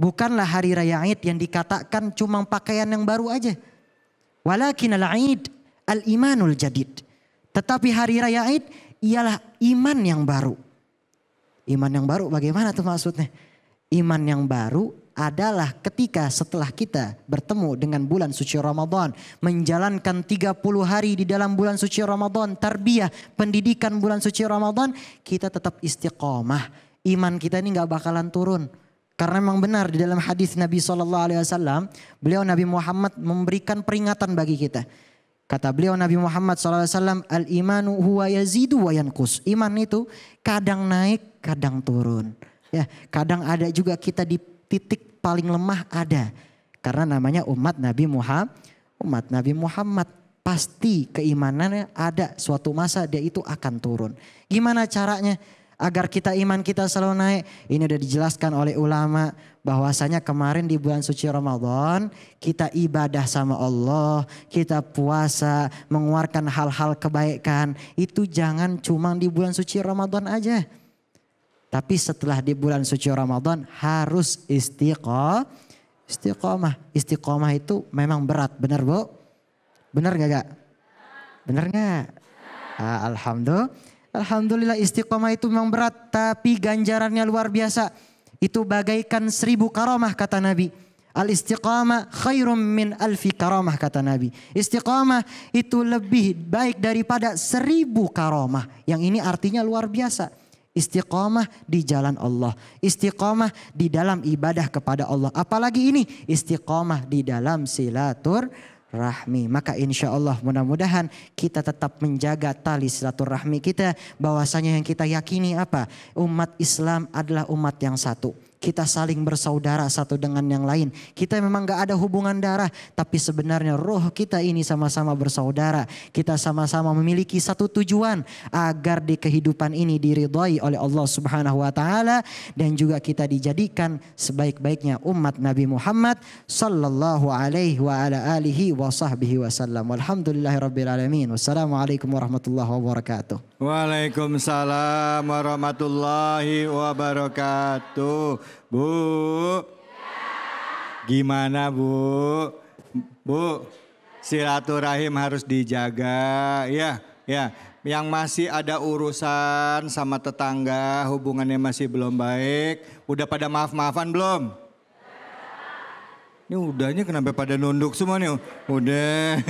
Speaker 4: bukanlah hari raya Id yang dikatakan cuma pakaian yang baru aja Walakin al-Aid al-imanul jadid. Tetapi hari raya Aid ialah iman yang baru. Iman yang baru bagaimana tuh maksudnya? Iman yang baru adalah ketika setelah kita bertemu dengan bulan suci Ramadan, menjalankan 30 hari di dalam bulan suci Ramadan, tarbiyah, pendidikan bulan suci Ramadan, kita tetap istiqomah. Iman kita ini nggak bakalan turun. Karena memang benar di dalam hadis Nabi Shallallahu Alaihi Wasallam, beliau Nabi Muhammad memberikan peringatan bagi kita. Kata beliau Nabi Muhammad SAW, al imanu huwa yazidu wa yankus. Iman itu kadang naik, kadang turun. Ya, kadang ada juga kita di titik paling lemah ada. Karena namanya umat Nabi Muhammad. Umat Nabi Muhammad pasti keimanannya ada suatu masa dia itu akan turun. Gimana caranya? agar kita iman kita selalu naik. Ini udah dijelaskan oleh ulama bahwasanya kemarin di bulan suci Ramadan kita ibadah sama Allah, kita puasa, mengeluarkan hal-hal kebaikan. Itu jangan cuma di bulan suci Ramadan aja. Tapi setelah di bulan suci Ramadan harus istiqomah. Istiqomah, istiqomah itu memang berat, benar Bu? Benar gak gak? Benar gak? Ah, Alhamdulillah. Alhamdulillah istiqomah itu memang berat tapi ganjarannya luar biasa. Itu bagaikan seribu karomah kata Nabi. Al istiqomah khairum min alfi karomah kata Nabi. Istiqomah itu lebih baik daripada seribu karomah. Yang ini artinya luar biasa. Istiqomah di jalan Allah. Istiqomah di dalam ibadah kepada Allah. Apalagi ini istiqomah di dalam silatur rahmi. Maka insya Allah mudah-mudahan kita tetap menjaga tali silaturahmi kita. Bahwasanya yang kita yakini apa? Umat Islam adalah umat yang satu kita saling bersaudara satu dengan yang lain. Kita memang gak ada hubungan darah, tapi sebenarnya roh kita ini sama-sama bersaudara. Kita sama-sama memiliki satu tujuan agar di kehidupan ini diridhai oleh Allah Subhanahu wa taala dan juga kita dijadikan sebaik-baiknya umat Nabi Muhammad sallallahu alaihi wa ala alihi wa sahbihi wasallam. rabbil alamin. Wassalamualaikum warahmatullahi wabarakatuh.
Speaker 2: Waalaikumsalam warahmatullahi wabarakatuh. Bu. Gimana, Bu? Bu, silaturahim harus dijaga, ya, ya. Yang masih ada urusan sama tetangga, hubungannya masih belum baik, udah pada maaf-maafan belum? Ini udahnya kenapa pada nunduk semua nih? Udah.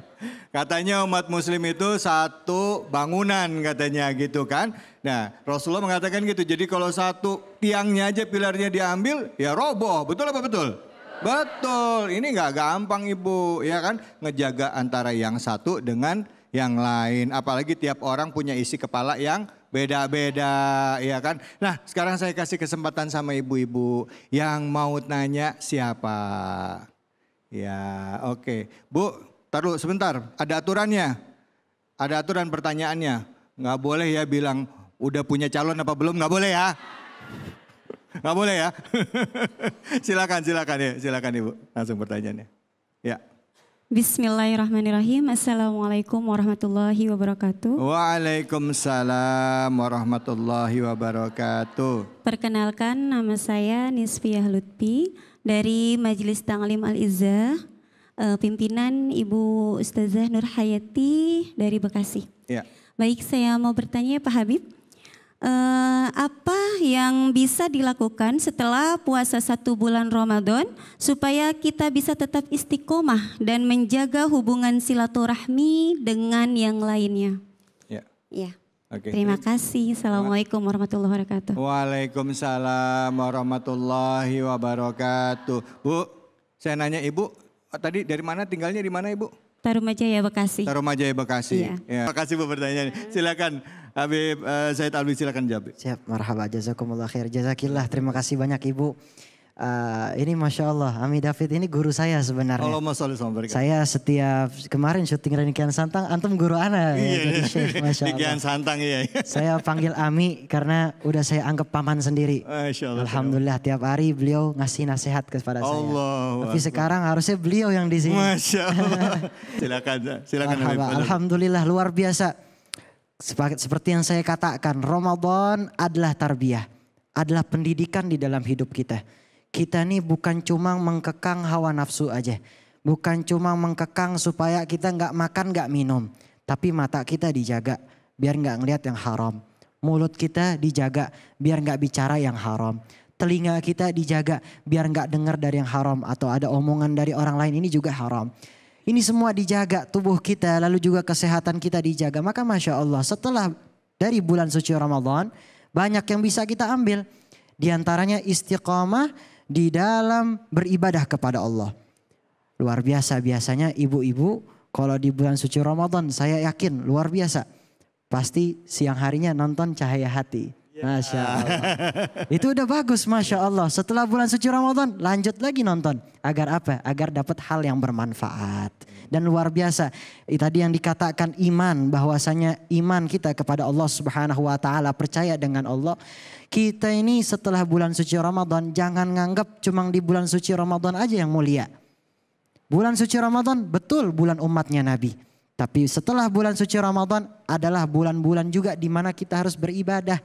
Speaker 2: Katanya umat muslim itu satu bangunan katanya gitu kan. Nah Rasulullah mengatakan gitu. Jadi kalau satu tiangnya aja pilarnya diambil ya roboh. Betul apa betul? Betul. Ini nggak gampang ibu ya kan. Ngejaga antara yang satu dengan yang lain. Apalagi tiap orang punya isi kepala yang beda-beda ya kan. Nah sekarang saya kasih kesempatan sama ibu-ibu yang mau nanya siapa. Ya oke. Okay. Bu taruh sebentar, ada aturannya. Ada aturan pertanyaannya. Nggak boleh ya bilang udah punya calon apa belum, nggak boleh ya. Nggak boleh ya. silakan, silakan ya, silakan Ibu. Langsung pertanyaannya. Ya.
Speaker 8: Bismillahirrahmanirrahim. Assalamualaikum warahmatullahi wabarakatuh.
Speaker 2: Waalaikumsalam warahmatullahi wabarakatuh.
Speaker 8: Perkenalkan nama saya Nisfiah Lutfi dari Majelis Tanglim Al-Izzah uh, pimpinan Ibu Ustazah Nur Hayati dari Bekasi. Ya. Baik, saya mau bertanya Pak Habib, uh, apa yang bisa dilakukan setelah puasa satu bulan Ramadan supaya kita bisa tetap istiqomah dan menjaga hubungan silaturahmi dengan yang lainnya? Ya. ya. Okay. Terima kasih. Assalamualaikum warahmatullahi wabarakatuh.
Speaker 2: Waalaikumsalam warahmatullahi wabarakatuh. Bu, saya nanya ibu, Ah, tadi dari mana tinggalnya di mana Ibu?
Speaker 4: Tarumajaya Bekasi. Tarumajaya Bekasi. Iya.
Speaker 2: Ya. Terima kasih Bu pertanyaannya. Silakan Habib uh, eh, Said Alwi silakan jawab.
Speaker 4: Siap, marhaba jazakumullah khair. Jazakillah. Terima kasih banyak Ibu. Uh, ini Masya Allah, Ami David ini guru saya sebenarnya. Allah masya
Speaker 2: Allah. Saya
Speaker 4: setiap kemarin syuting Kian Santang, antum guru ana. Iya, ya, Chef, iya. Masya Allah. Kian
Speaker 2: Santang iya, iya.
Speaker 4: saya panggil Ami karena udah saya anggap paman sendiri. Masya Allah. Alhamdulillah tiap hari beliau ngasih nasihat kepada saya. Allah. Tapi sekarang harusnya beliau yang di sini. Masya Allah.
Speaker 2: silakan, silakan.
Speaker 4: Alhamdulillah luar biasa. Seperti yang saya katakan, Ramadan adalah tarbiyah, adalah pendidikan di dalam hidup kita kita nih bukan cuma mengkekang hawa nafsu aja. Bukan cuma mengkekang supaya kita nggak makan nggak minum. Tapi mata kita dijaga biar nggak ngelihat yang haram. Mulut kita dijaga biar nggak bicara yang haram. Telinga kita dijaga biar nggak dengar dari yang haram atau ada omongan dari orang lain ini juga haram. Ini semua dijaga tubuh kita lalu juga kesehatan kita dijaga. Maka Masya Allah setelah dari bulan suci Ramadan banyak yang bisa kita ambil. Di antaranya istiqamah di dalam beribadah kepada Allah. Luar biasa biasanya ibu-ibu kalau di bulan suci Ramadan saya yakin luar biasa. Pasti siang harinya nonton Cahaya Hati. Ya. Masya Allah. Itu udah bagus Masya Allah. Setelah bulan suci Ramadan lanjut lagi nonton. Agar apa? Agar dapat hal yang bermanfaat dan luar biasa. Tadi yang dikatakan iman bahwasanya iman kita kepada Allah Subhanahu wa taala percaya dengan Allah. Kita ini setelah bulan suci Ramadan jangan nganggap cuma di bulan suci Ramadan aja yang mulia. Bulan suci Ramadan betul bulan umatnya Nabi. Tapi setelah bulan suci Ramadan adalah bulan-bulan juga di mana kita harus beribadah.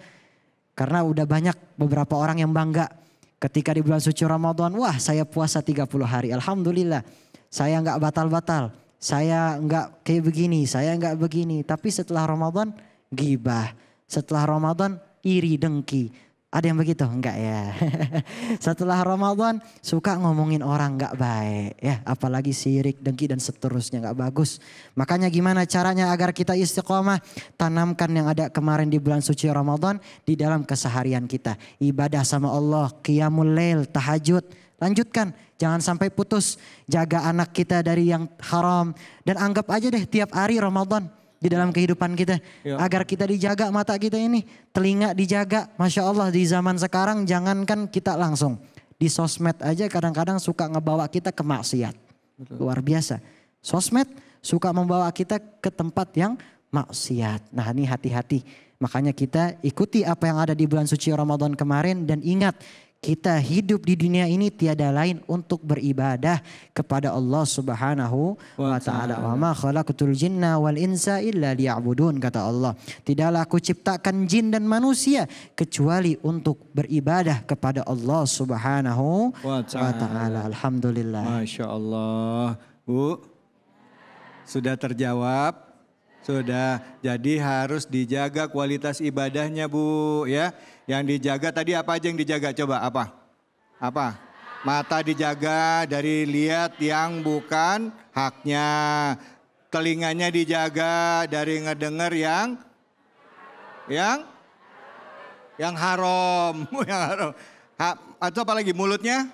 Speaker 4: Karena udah banyak beberapa orang yang bangga ketika di bulan suci Ramadan, wah saya puasa 30 hari, Alhamdulillah saya nggak batal-batal, saya nggak kayak begini, saya nggak begini. Tapi setelah Ramadan gibah, setelah Ramadan iri dengki. Ada yang begitu? Enggak ya. setelah Ramadan suka ngomongin orang nggak baik ya, apalagi sirik, dengki dan seterusnya nggak bagus. Makanya gimana caranya agar kita istiqomah? Tanamkan yang ada kemarin di bulan suci Ramadan di dalam keseharian kita. Ibadah sama Allah, qiyamul lail, tahajud. Lanjutkan Jangan sampai putus. Jaga anak kita dari yang haram. Dan anggap aja deh tiap hari Ramadan di dalam kehidupan kita. Ya. Agar kita dijaga mata kita ini. Telinga dijaga. Masya Allah di zaman sekarang jangankan kita langsung. Di sosmed aja kadang-kadang suka ngebawa kita ke maksiat. Betul. Luar biasa. Sosmed suka membawa kita ke tempat yang maksiat. Nah ini hati-hati. Makanya kita ikuti apa yang ada di bulan suci Ramadan kemarin dan ingat kita hidup di dunia ini tiada lain untuk beribadah kepada Allah Subhanahu wa taala. Wa ma khalaqtul jinna wal insa illa liya'budun kata Allah. Tidaklah aku ciptakan jin dan manusia kecuali untuk beribadah kepada Allah Subhanahu
Speaker 2: wa taala.
Speaker 4: Alhamdulillah.
Speaker 2: Masya Allah. Bu, sudah terjawab? Sudah. Jadi harus dijaga kualitas ibadahnya, Bu, ya. Yang dijaga tadi apa aja yang dijaga? Coba apa? Apa? Mata dijaga dari lihat yang bukan haknya. Telinganya dijaga dari ngedenger yang yang yang haram, yang haram. Ha, atau apalagi mulutnya?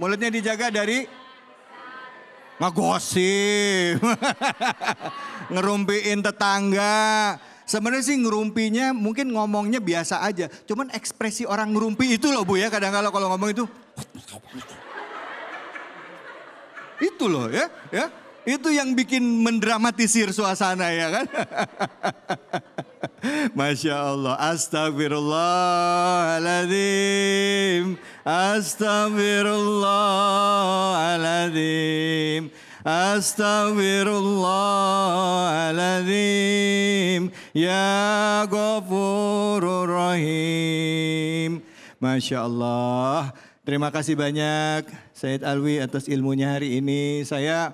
Speaker 2: Mulutnya dijaga dari ngegosip. ngerumpiin tetangga. Sebenarnya sih ngerumpinya mungkin ngomongnya biasa aja. Cuman ekspresi orang ngerumpi itu loh Bu ya kadang kala kalau ngomong itu. Itu loh ya, ya. Itu yang bikin mendramatisir suasana ya kan. Masya Allah. Astagfirullahaladzim. Astagfirullahaladzim. Astaghfirullahaladzim Ya Ghafurur Rahim Masya Allah Terima kasih banyak Said Alwi atas ilmunya hari ini Saya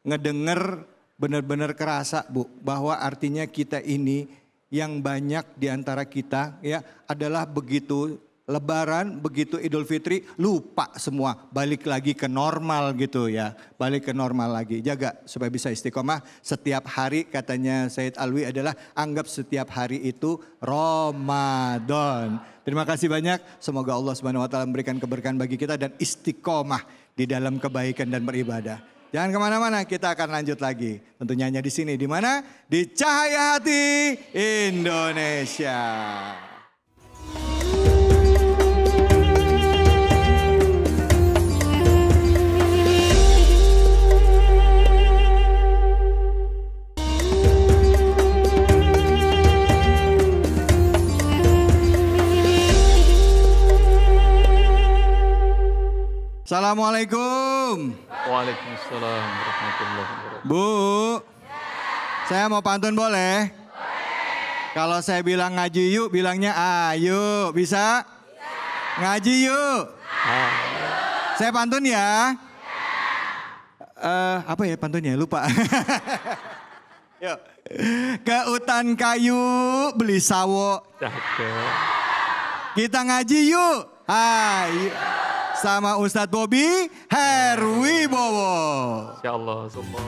Speaker 2: ngedenger benar-benar kerasa Bu Bahwa artinya kita ini yang banyak di antara kita ya adalah begitu Lebaran begitu Idul Fitri lupa semua balik lagi ke normal gitu ya balik ke normal lagi jaga supaya bisa istiqomah setiap hari katanya Said Alwi adalah anggap setiap hari itu Ramadan terima kasih banyak semoga Allah Subhanahu Wa Taala memberikan keberkahan bagi kita dan istiqomah di dalam kebaikan dan beribadah jangan kemana-mana kita akan lanjut lagi tentunya hanya di sini di mana di Cahaya Hati Indonesia. Assalamualaikum.
Speaker 9: Waalaikumsalam Bu,
Speaker 2: saya mau pantun boleh? Kalau saya bilang ngaji yuk, bilangnya ayo. Bisa? Ya. Ngaji yuk. Ayo. Saya pantun ya. ya. Uh, apa ya pantunnya? Lupa. yuk. Ke hutan kayu beli sawo. Kita ngaji yuk. Ayo sama Ustadz Bobi Herwibowo.
Speaker 9: Insya Allah, semua.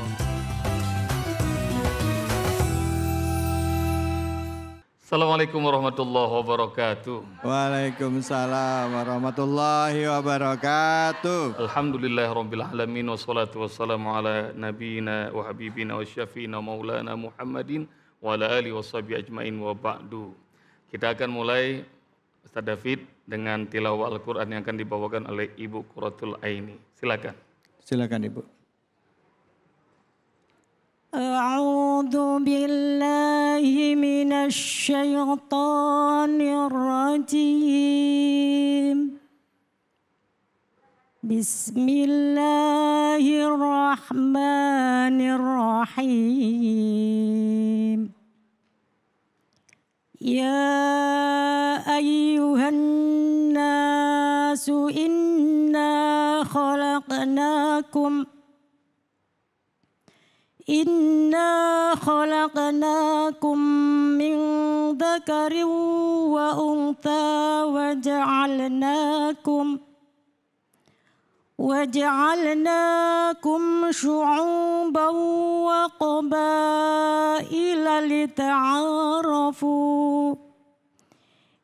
Speaker 9: Assalamualaikum warahmatullahi wabarakatuh.
Speaker 2: Waalaikumsalam warahmatullahi wabarakatuh.
Speaker 9: Alhamdulillah rabbil alamin wassalatu wassalamu ala nabiyyina wa habibina wa syafiina maulana Muhammadin wa ala alihi washabi ajmain wa ba'du. Kita akan mulai Ustaz David dengan tilawah Al-Quran yang akan dibawakan oleh Ibu Kuratul Aini. Silakan.
Speaker 2: Silakan Ibu.
Speaker 8: أعوذ بالله من الشيطان الرجيم بسم الله الرحمن الرحيم يا أيها الناس الناس إنا خلقناكم إنا خلقناكم من ذكر وأنثى وجعلناكم وجعلناكم شعوبا وقبائل لتعارفوا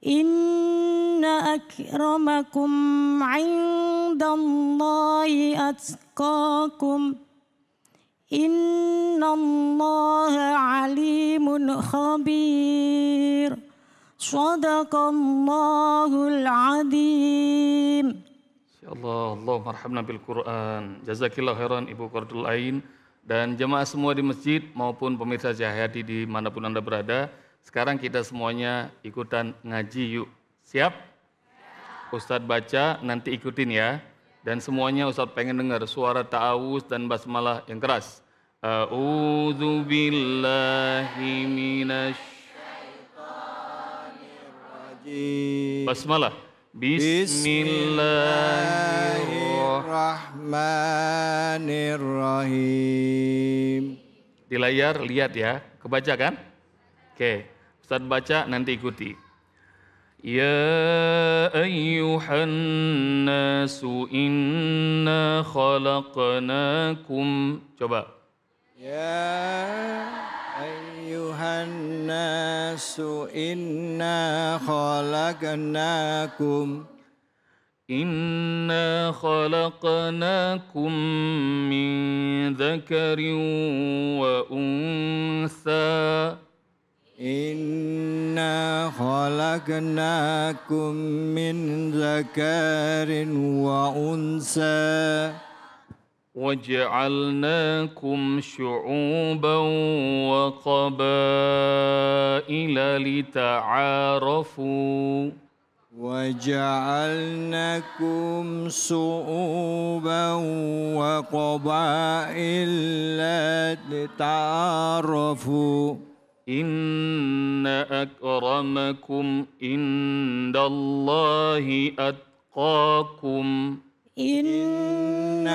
Speaker 8: Inna akramakum عند الله أتقاكم إن الله عليم خبير صدق
Speaker 9: Allah, Allah marhamna bil Quran. Jazakillah khairan Ibu Qardul Ain dan jemaah semua di masjid maupun pemirsa di dimanapun Anda berada. Sekarang kita semuanya ikutan ngaji yuk. Siap? Ya. Ustadz baca, nanti ikutin ya. Dan semuanya Ustadz pengen dengar suara ta'awus dan basmalah yang keras. A'udhu billahi rajim. Basmalah. Bismillahirrahmanirrahim. Di layar lihat ya, kebaca kan? Oke. Okay. Ustaz baca nanti ikuti. Ya ayyuhan nasu inna khalaqnakum coba.
Speaker 2: Ya ayyuhan nasu inna khalaqnakum
Speaker 9: khalaqnakum min dhakarin wa وأنثى
Speaker 2: إنا خلقناكم من ذكر وأنثى
Speaker 9: وجعلناكم شعوبا وقبائل لتعارفوا وجعلناكم شعوبا
Speaker 2: وقبائل
Speaker 9: لتعارفوا إن أكرمكم عند الله أتقاكم إن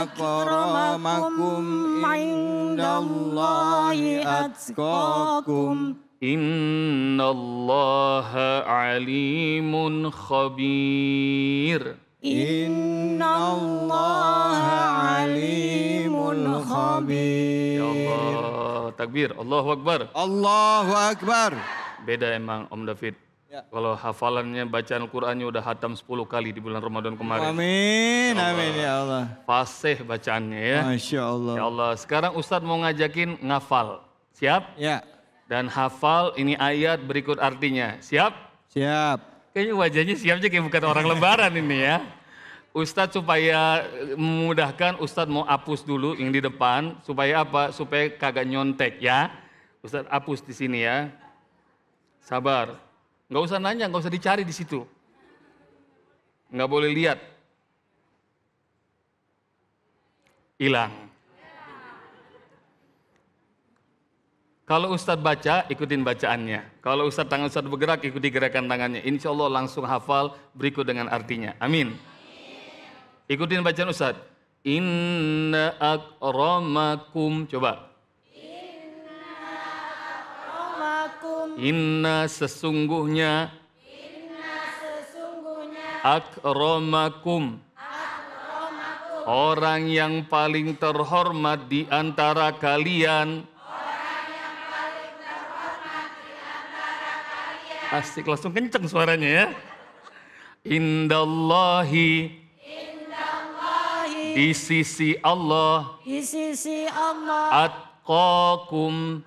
Speaker 9: أكرمكم عند الله أتقاكم إن الله عليم خبير إن
Speaker 1: الله عليم خبير
Speaker 9: takbir. Allahu Akbar. Allahu Akbar. Beda emang Om David. Ya. Kalau hafalannya bacaan Qur'annya udah hatam 10 kali di bulan Ramadan kemarin. Amin, ya Allah. amin ya Allah. Fasih bacaannya ya. Masya Allah. Ya Allah. Sekarang Ustadz mau ngajakin ngafal. Siap? Ya. Dan hafal ini ayat berikut artinya. Siap? Siap. Kayaknya wajahnya siap aja kayak bukan orang lebaran ini ya. Ustadz supaya eh, memudahkan Ustadz mau hapus dulu yang di depan supaya apa? Supaya kagak nyontek ya. Ustadz hapus di sini ya. Sabar. Nggak usah nanya, nggak usah dicari di situ. Nggak boleh lihat. Hilang. Kalau Ustadz baca, ikutin bacaannya. Kalau Ustadz tangan Ustadz bergerak, ikuti gerakan tangannya. Insya Allah langsung hafal berikut dengan artinya. Amin. Ikutin bacaan Ustaz. Inna akramakum. Coba. Inna sesungguhnya Inna sesungguhnya. Inna sesungguhnya. antara kalian Orang yang paling terhormat di antara kalian. Asik langsung kenceng suaranya ya. Indallahi di sisi Allah
Speaker 1: di sisi Allah
Speaker 9: atqakum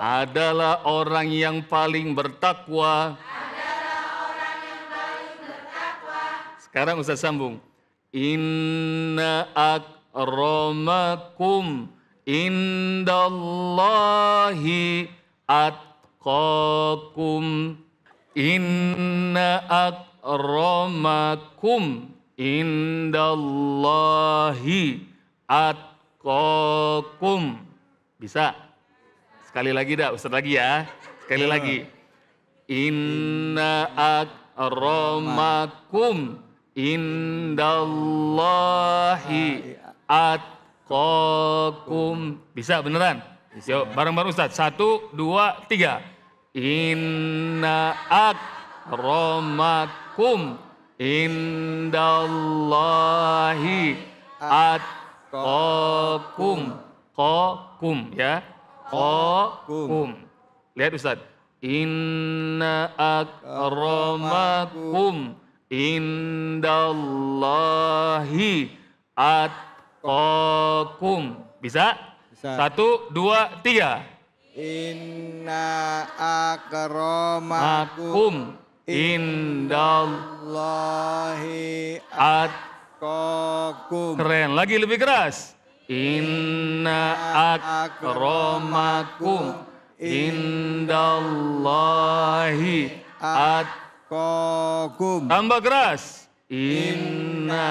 Speaker 9: adalah orang yang paling bertakwa adalah orang yang paling bertakwa sekarang Ustaz sambung inna akramakum indallahi atqakum inna akramakum indallahi atqakum. Bisa? Sekali lagi dah, Ustaz lagi ya. Sekali yeah. lagi. Inna akramakum indallahi atqakum. Bisa beneran? Bisa. Yuk, bareng-bareng Ustaz. Satu, dua, tiga. Inna akramakum indallahi atqakum qakum ya qakum lihat Ustaz inna akramakum indallahi atqakum bisa? bisa satu dua tiga
Speaker 2: inna akramakum
Speaker 9: indal
Speaker 2: Allahi atqakum. Keren,
Speaker 9: lagi lebih keras. Inna akromakum indallahi atqakum. Tambah keras. Inna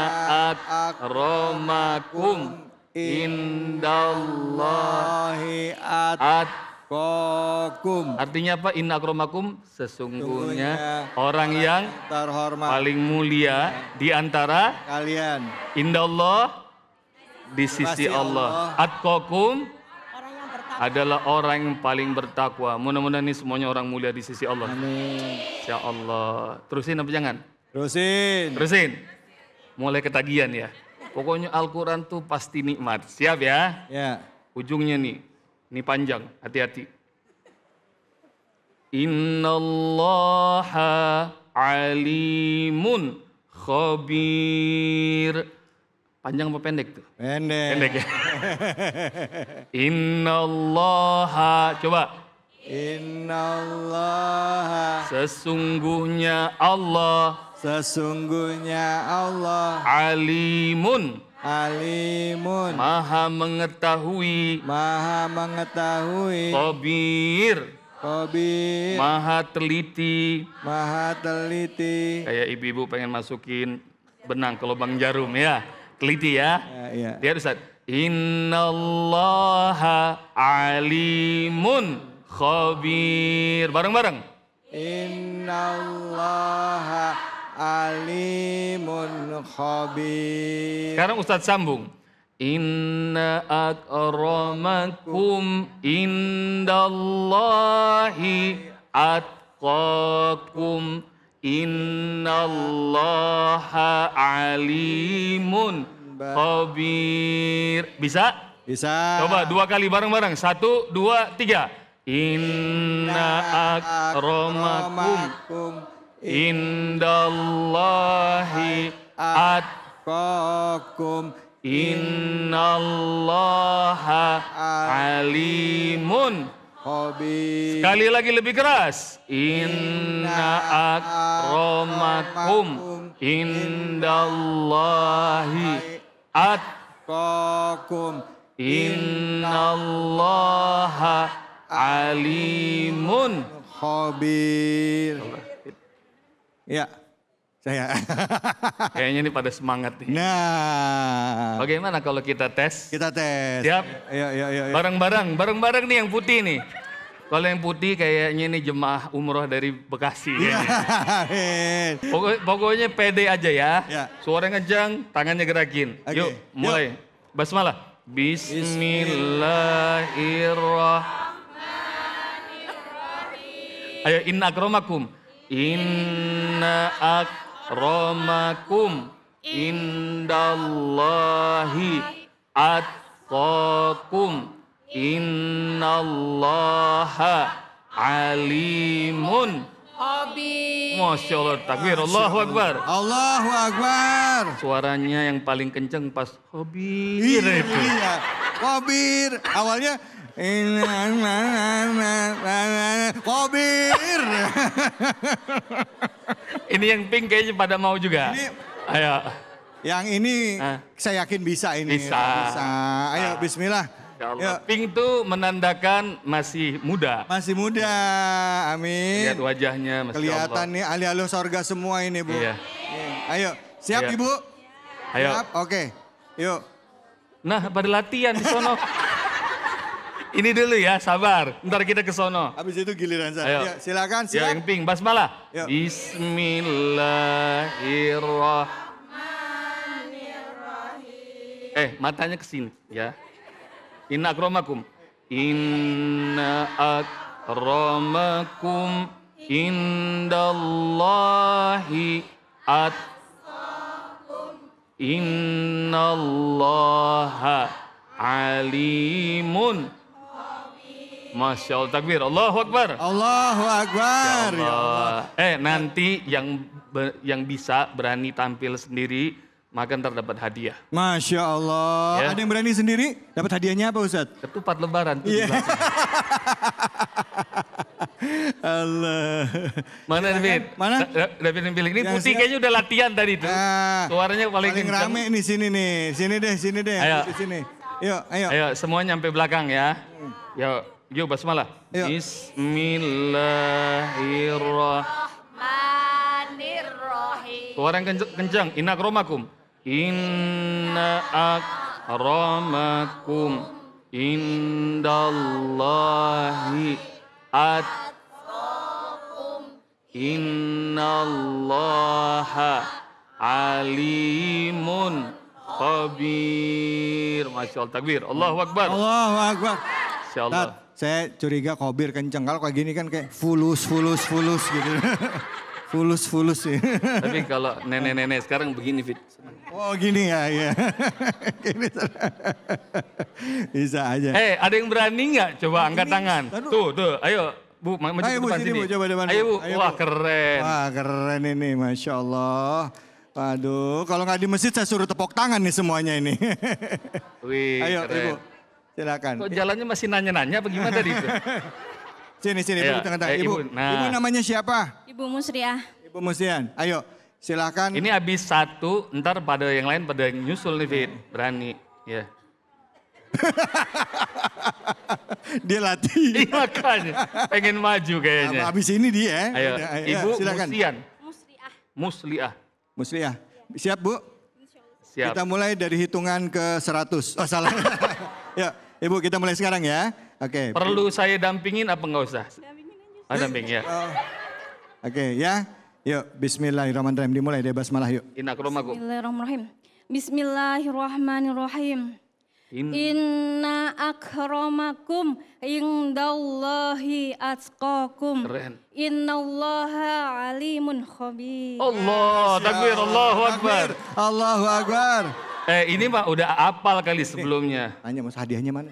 Speaker 9: akromakum indallahi at Kokum. Artinya apa? Inna akromakum sesungguhnya orang yang terhormat paling mulia di antara kalian. Indah Allah di sisi Allah. Atkokum adalah orang yang paling bertakwa. Mudah-mudahan ini semuanya orang mulia di sisi Allah. Amin. Ya Allah. Terusin apa jangan? Terusin. Terusin. Mulai ketagihan ya. Pokoknya Al-Quran tuh pasti nikmat. Siap ya? Ya. Ujungnya nih, ini panjang, hati-hati. Innallaha alimun khabir. Panjang apa pendek tuh? Pendek. Pendek ya. Innallaha coba. Innallaha Sesungguhnya Allah Sesungguhnya Allah Alimun Alimun Maha mengetahui Maha mengetahui Kobir Kobir Maha teliti Maha teliti Kayak ibu-ibu pengen masukin benang ke lubang jarum ya Teliti ya, ya, ya. Dia Innallaha alimun khabir Bareng-bareng
Speaker 2: Innallaha alimun khabir.
Speaker 9: Sekarang Ustadz sambung. Inna akramakum indallahi atqakum innallaha alimun khabir. Bisa? Bisa. Coba dua kali bareng-bareng. Satu, dua, tiga. Inna akramakum indallahi atqakum innallaha alimun Sekali lagi lebih keras. Inna akromakum indallahi atqakum innallaha alimun
Speaker 2: khabir. Ya, Saya.
Speaker 9: Kayaknya ini pada semangat nih. Nah. Bagaimana kalau kita tes? Kita tes. Siap? Ya, ya, Ya. Bareng-bareng, bareng-bareng nih yang putih nih. Kalau yang putih kayaknya ini jemaah umroh dari Bekasi. Ya. Pokok, pokoknya pede aja ya. ya. Suara ngejang, tangannya gerakin. Okay. Yuk, mulai. Yuk. Basmalah. Bismillahirrahmanirrahim. Ayo, inna akromakum Inna akromakum indallahi atqakum innallaha alimun
Speaker 1: Hobi. Masya
Speaker 9: Allah, takbir. Allahu Akbar. Allahu Akbar. Suaranya yang paling kenceng pas hobi.
Speaker 1: Iya, iya.
Speaker 2: Hobir. Awalnya Kobir.
Speaker 9: Ini yang pink kayaknya pada mau juga. Ini, Ayo. Yang ini Hah? saya yakin bisa ini. Bisa. bisa. Ayo nah. bismillah. Ya Pink tuh menandakan masih muda. Masih muda, amin. Lihat wajahnya, Mas Kelihatan
Speaker 2: nih ahli-ahli sorga semua ini, Bu.
Speaker 9: Iya. Ayo, siap iya. Ibu? Ayo. Siap, oke. Okay. Yuk. Nah, pada latihan di sono. Ini dulu ya, sabar. Ntar kita ke sono.
Speaker 2: Habis itu giliran saya. Ayo. Ya, silakan, ya, silakan. Ya, yang
Speaker 9: pink, basmalah. Bismillahirrahmanirrahim. Eh, matanya ke sini ya. Inna akromakum. Inna akromakum indallahi at innallaha alimun Masya Allah, takbir. Allahu Akbar. Allahu Akbar. Ya Allah. Ya Allah. Eh, nanti yang yang bisa berani tampil sendiri, maka ntar dapat hadiah.
Speaker 2: Masya Allah. Ya. Ada yang berani sendiri, dapat hadiahnya apa Ustadz? Ketupat lebaran. Iya. yeah.
Speaker 9: Allah. Mana iya, David? Kan? Mana? David yang pilih. Ini yang putih siap. kayaknya udah latihan tadi tuh. Nah, Suaranya paling, paling rame
Speaker 2: nih sini nih. Sini deh, sini deh. Ayo.
Speaker 9: Sini. Yuk, ayo. Ayo, semua nyampe belakang ya. Hmm. Yuk. Yo basmalah. Yo. Bismillahirrahmanirrahim. Orang kencang, kencang. Inna akromakum. Inna akromakum indallahi Inna innallaha alimun khabir. Masya Allah takbir. Allahu Akbar. Allahu Akbar. Insya Allah
Speaker 2: saya curiga kobir kenceng. Kalau kayak gini kan kayak fulus, fulus, fulus gitu. fulus, fulus sih ya. Tapi
Speaker 9: kalau nenek-nenek sekarang begini Fit. Oh gini ya, ya. Bisa aja. Eh ada yang berani nggak coba angkat tangan? Tuh, tuh, ayo. Bu, maju Ayo, bu, depan sini. Bu, coba depan. Ayo, Bu. Ayo, Wah,
Speaker 2: bu. keren. Wah, keren ini, Masya Allah. Waduh, kalau nggak di masjid saya suruh tepok tangan nih semuanya ini.
Speaker 9: Wih, Ayo, keren. Ibu. Silakan. Kok jalannya masih nanya-nanya bagaimana tadi itu? sini sini ya. tengah -tengah. Eh, ibu, ibu, nah. ibu namanya
Speaker 2: siapa? Ibu Musriah. Ibu Musrian. Ayo,
Speaker 9: silakan. Ini habis satu, ntar pada yang lain pada yang nyusul nih, Fit. Berani. Ya. Yeah. dia latih. Iya, makanya. Pengen maju kayaknya. abis ini dia. Eh? Ayo. Ya, Ibu silakan. Musrian. Musliah. Musliah. Musriah. Siap, Bu? Siap. Kita
Speaker 2: mulai dari hitungan ke seratus, Oh, salah. ya. Ibu kita mulai sekarang ya. Oke. Okay. Perlu
Speaker 9: saya dampingin apa enggak usah? Dampingin oh, damping ya. Oh.
Speaker 2: Oke okay, ya. Yuk, bismillahirrahmanirrahim. Dimulai deh basmalah yuk.
Speaker 8: Inakromaku. Bismillahirrahmanirrahim. Bismillahirrahmanirrahim. In... Inna akramakum indallahi atqakum. Keren. Innallaha alimun khabir.
Speaker 9: Allah, takbir, Allahu Akbar. Allahu Akbar. Eh ini Pak udah apal kali sebelumnya. Tanya eh, Mas hadiahnya mana?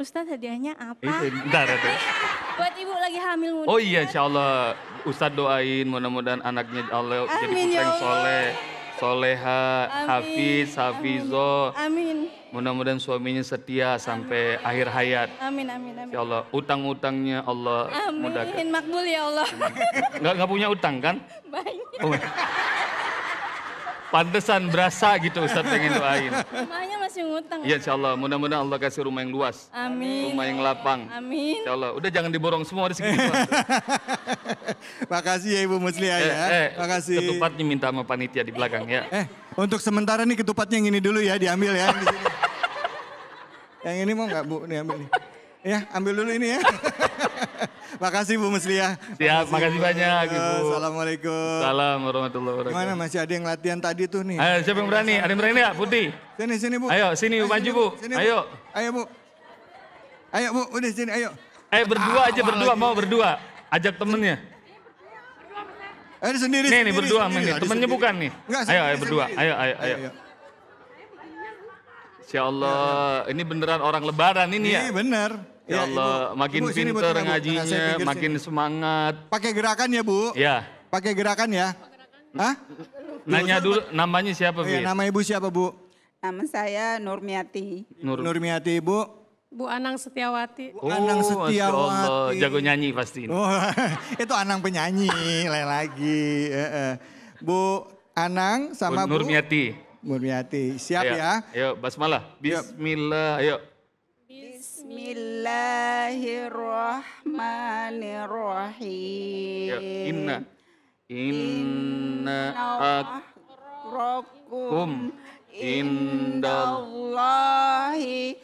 Speaker 8: Ustadz hadiahnya apa?
Speaker 9: Itu, eh, eh, bentar, itu.
Speaker 8: Buat ibu lagi hamil muda. Oh
Speaker 9: iya insya Allah. Ustadz doain mudah-mudahan anaknya Allah Amin, jadi putra ya yang soleh. Soleha, amin, Hafiz, Hafizo. Amin. Mudah-mudahan suaminya setia sampai amin. akhir hayat.
Speaker 8: Amin, amin, amin.
Speaker 9: Ya Allah, utang-utangnya Allah amin. mudahkan. Amin,
Speaker 8: makbul ya Allah. Enggak,
Speaker 9: enggak punya utang kan? Banyak. Oh. Pantesan berasa gitu Ustaz pengen doain.
Speaker 8: Rumahnya masih ngutang.
Speaker 9: Ya insya Allah, mudah-mudahan Allah kasih rumah yang luas. Amin. Rumah yang lapang. Amin. Insya Allah, udah jangan diborong semua Ada Makasih ya Ibu Musliha eh, ya. Eh, eh, Makasih. Ketupatnya minta sama panitia di belakang ya. Eh,
Speaker 2: untuk sementara nih ketupatnya yang ini dulu ya, diambil ya. Di yang ini mau nggak Bu? Nih ambil nih. Ya, ambil dulu ini ya. Makasih Bu Musliah.
Speaker 9: Siap, makasih, makasih banyak Ibu. Eh, Assalamualaikum. Salam warahmatullahi wabarakatuh. Gimana
Speaker 2: masih ada yang latihan tadi tuh nih? Ayo, siapa yang berani? Ada yang berani ya? Putih. Sini, sini Bu. Ayo, sini, ayo, eh, maju Bu. Sini, ayo.
Speaker 9: Ayo Bu. Ayo Bu, udah sini, ayo. Eh berdua aja, berdua mau berdua. Ajak temennya. Eh sendiri, Nih, nih berdua sendiri. Nih. Temennya bukan nih. ayo, ayo berdua. Ayo, ayo, ayo. ayo. Insya Allah, ini beneran orang lebaran ini, ini ya? Iya bener. Ya, ya, Allah, ibu, makin ibu, pinter ngajinya, makin sini. semangat. Pakai gerakan ya, Bu? Ya.
Speaker 2: Pakai gerakan ya? Nah, Hah?
Speaker 9: Nanya dulu namanya siapa, Bu? iya, nama
Speaker 2: Ibu siapa, Bu?
Speaker 6: Nama saya Nurmiati.
Speaker 9: Nur. Nurmiati, Bu.
Speaker 8: Bu Anang Setiawati. Bu Anang oh, Setiawati.
Speaker 9: Allah, jago nyanyi pasti. Oh,
Speaker 2: itu Anang penyanyi, lain lagi. Eh, eh. Bu Anang sama Bu
Speaker 9: Nurmiati. Bu Nurmiati, siap ayo, ya. Ayo, basmalah. Bismillah, ayo.
Speaker 1: Bismillahirrahmanirrahim. Ya, inna.
Speaker 9: Inna
Speaker 1: akrakum indallahi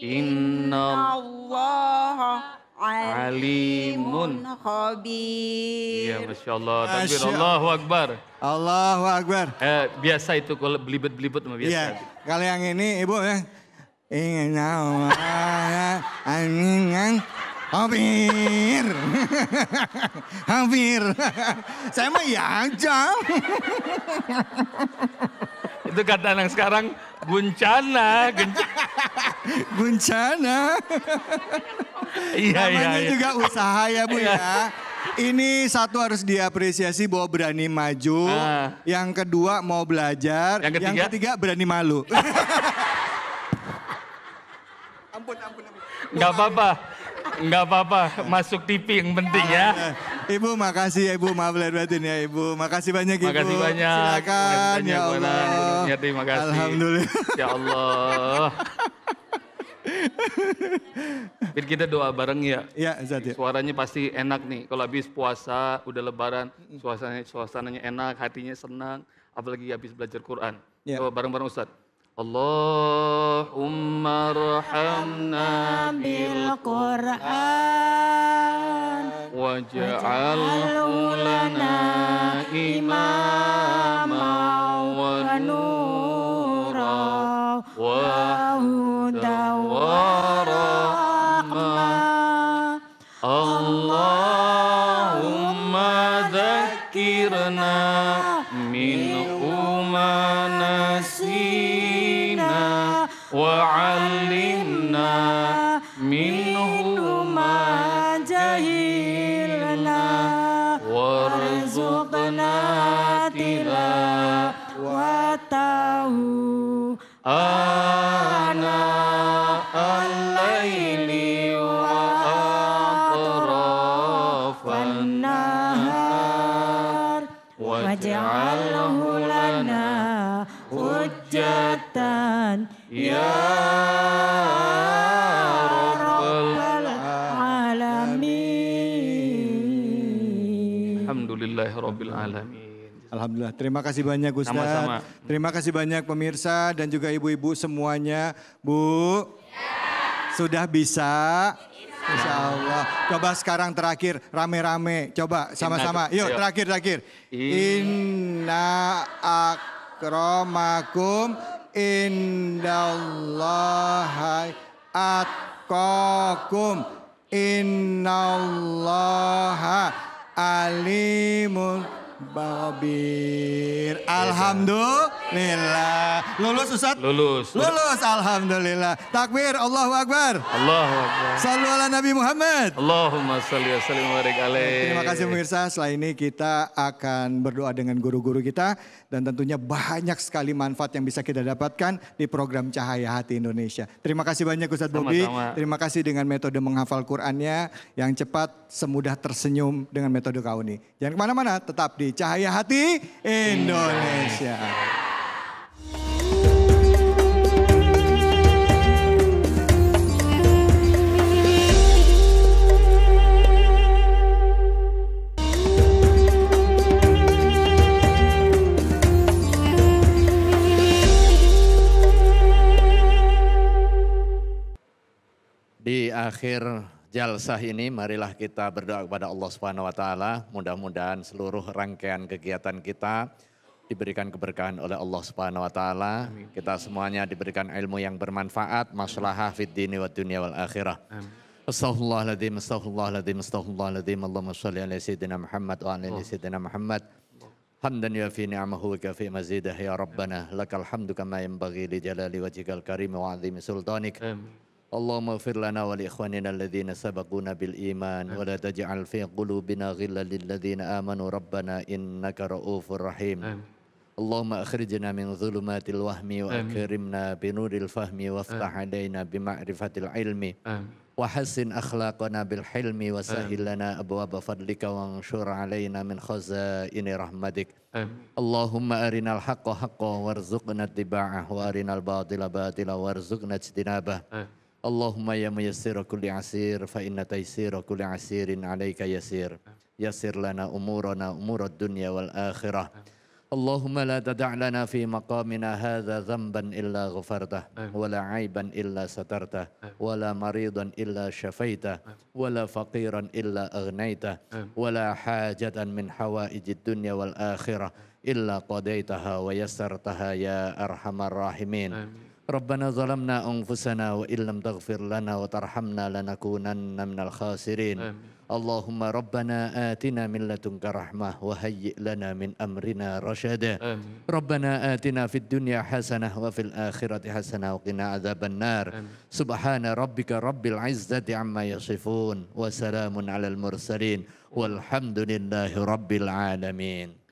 Speaker 9: inna
Speaker 1: allah
Speaker 9: alimun
Speaker 1: khabir. Ya Masya
Speaker 9: Allah. Takbir. Asya. Allahu Akbar. Allahu Akbar. Eh, biasa itu kalau belibet-belibet biasa. Ya,
Speaker 2: Kalau yang ini Ibu ya ingin tahu aminan hampir hampir
Speaker 9: saya mah ya aja itu kata anak sekarang guncana
Speaker 2: guncana iya iya iya juga usaha ya bu iya. ya ini satu harus diapresiasi bahwa berani maju. Ah. Yang kedua mau belajar. Yang ketiga, yang ketiga berani malu.
Speaker 9: ampun, ampun. ampun. Nggak apa-apa. Nggak apa-apa. Masuk TV yang penting ya. Iya, iya. Ibu makasih ya Ibu, maaf lahir
Speaker 2: batin ya Ibu. Makasih banyak Ibu. Makasih banyak. Silakan ya Allah.
Speaker 9: Ya, terima kasih. Alhamdulillah. Ya Allah. Biar kita doa bareng ya. Iya, Zat ya. Suaranya pasti enak nih. Kalau habis puasa, udah lebaran, suasananya suasananya enak, hatinya senang, apalagi habis belajar Quran. Ya. Doa bareng-bareng Ustadz. اللهم ارحمنا
Speaker 8: بالقرآن
Speaker 9: واجعله لنا إماما ونورا وهدى ورحمة rahmatan ya rabbal
Speaker 8: alamin.
Speaker 9: Alhamdulillah
Speaker 2: rabbil alamin. Alhamdulillah. Terima kasih banyak Ustaz. Terima kasih banyak pemirsa dan juga ibu-ibu semuanya. Bu, ya. sudah bisa? bisa? Insya Allah. Coba sekarang terakhir rame-rame. Coba sama-sama. Yuk terakhir-terakhir. Inna akromakum innallaha atqakum innallaha alimun babir. Iya, iya. Alhamdulillah. Lulus Ustaz?
Speaker 9: Lulus. Lulus
Speaker 2: alhamdulillah. Takbir Allahu Akbar.
Speaker 9: Allahu Akbar. Sallu ala Nabi Muhammad. Allahumma salli wa sallim wa Terima kasih
Speaker 2: pemirsa. Setelah ini kita akan berdoa dengan guru-guru kita dan tentunya banyak sekali manfaat yang bisa kita dapatkan di program Cahaya Hati Indonesia. Terima kasih banyak Ustadz Bobi. Terima kasih dengan metode menghafal Qur'annya yang cepat, semudah tersenyum dengan metode Kauni. Jangan kemana-mana, tetap di Cahaya Hati Indonesia. Indonesia.
Speaker 3: Di akhir jalsah ini marilah kita berdoa kepada Allah Subhanahu wa taala, mudah-mudahan seluruh rangkaian kegiatan kita diberikan keberkahan oleh Allah Subhanahu wa taala. Kita semuanya diberikan ilmu yang bermanfaat, maslahah fid dini wa dunia wal akhirah. Astaghfirullahaladzim, astaghfirullahaladzim, astaghfirullahaladzim. Allahumma salli ala sayyidina Muhammad wa ala sayyidina Muhammad. Hamdan ya fi ni'amahu wa kafi mazidah ya Rabbana. Lakal hamdu kama bagi li jalali wajikal karim wa azimi sultanik. Amin. اللهم اغفر لنا ولإخواننا الذين سبقونا بالإيمان ولا تجعل في قلوبنا غلا للذين آمنوا ربنا إنك رؤوف رحيم آمين. اللهم أخرجنا من ظلمات الوهم وأكرمنا بنور الفهم وافتح علينا بمعرفة العلم آمين. وحسن أخلاقنا بالحلم وسهل لنا أبواب فضلك وانشر علينا من خزائن رحمتك آمين. اللهم أرنا الحق حقا وارزقنا اتباعه وأرنا الباطل باطلا وارزقنا اجتنابه آمين. اللهم يا ميسر كل عسير فإن تيسير كل عسير عليك يسير يسر لنا أمورنا أمور الدنيا والآخرة اللهم لا تدع لنا في مقامنا هذا ذنبا إلا غفرته ولا عيبا إلا سترته ولا مريضا إلا شفيته ولا فقيرا إلا أغنيته ولا حاجة من حوائج الدنيا والآخرة إلا قضيتها ويسرتها يا أرحم الراحمين ربنا ظلمنا أنفسنا وإن لم تغفر لنا وترحمنا لنكونن من الخاسرين آمين. اللهم ربنا آتنا من لدنك رحمة وهيئ لنا من أمرنا رشدا آمين. ربنا آتنا في الدنيا حسنة وفي الآخرة حسنة وقنا عذاب النار آمين. سبحان ربك رب العزة عما يصفون وسلام على المرسلين والحمد لله رب العالمين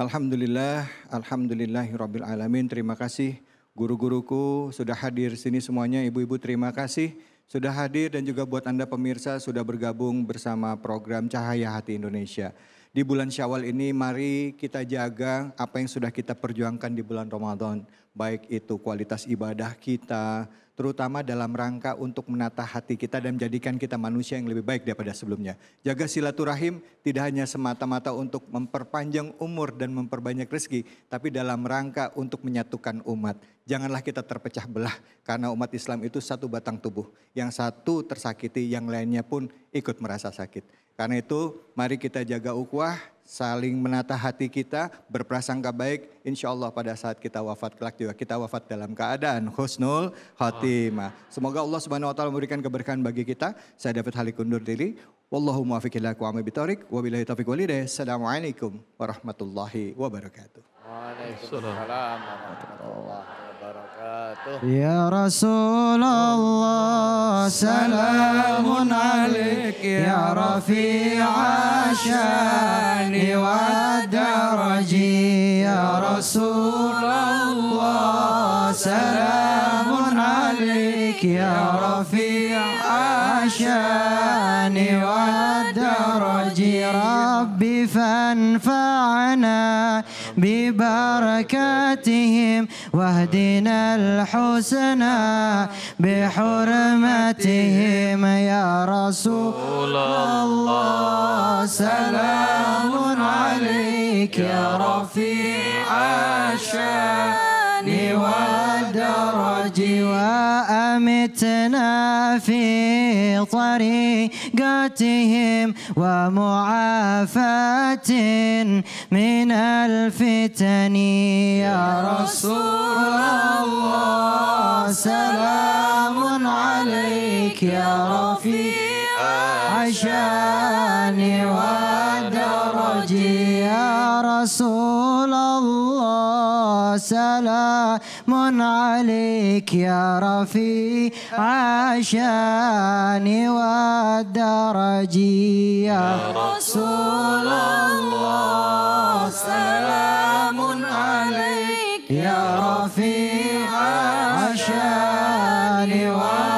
Speaker 2: Alhamdulillah, لله Rabbil Alamin. Terima kasih guru-guruku sudah hadir sini semuanya. Ibu-ibu terima kasih sudah hadir dan juga buat Anda pemirsa sudah bergabung bersama program Cahaya Hati Indonesia. Di bulan Syawal ini mari kita jaga apa yang sudah kita perjuangkan di bulan Ramadan baik itu kualitas ibadah kita, terutama dalam rangka untuk menata hati kita dan menjadikan kita manusia yang lebih baik daripada sebelumnya. Jaga silaturahim tidak hanya semata-mata untuk memperpanjang umur dan memperbanyak rezeki, tapi dalam rangka untuk menyatukan umat. Janganlah kita terpecah belah karena umat Islam itu satu batang tubuh. Yang satu tersakiti, yang lainnya pun ikut merasa sakit. Karena itu mari kita jaga ukhuwah, saling menata hati kita, berprasangka baik, insya Allah pada saat kita wafat kelak juga kita wafat dalam keadaan husnul khotimah. Semoga Allah Subhanahu wa taala memberikan keberkahan bagi kita. Saya David Halik undur diri. Wallahu muwaffiq ila aqwamil wabillahi taufiq walhidayah. Assalamualaikum warahmatullahi wabarakatuh.
Speaker 9: السلام
Speaker 1: يا رسول الله سلام عليك يا رفيع الشان والدرج يا رسول الله سلام بركاتهم واهدنا الحسنى بحرمتهم يا رسول الله سلام عليك يا رفيع الشام والدرج وأمتنا في طريقتهم ومعافاة من الفتن يا رسول الله سلام عليك يا رفيع الشان والدرج يا رسول الله وسلام عليك يا رفيع عشان والدرج يا رسول الله سلام عليك يا رفيع عشان والدرج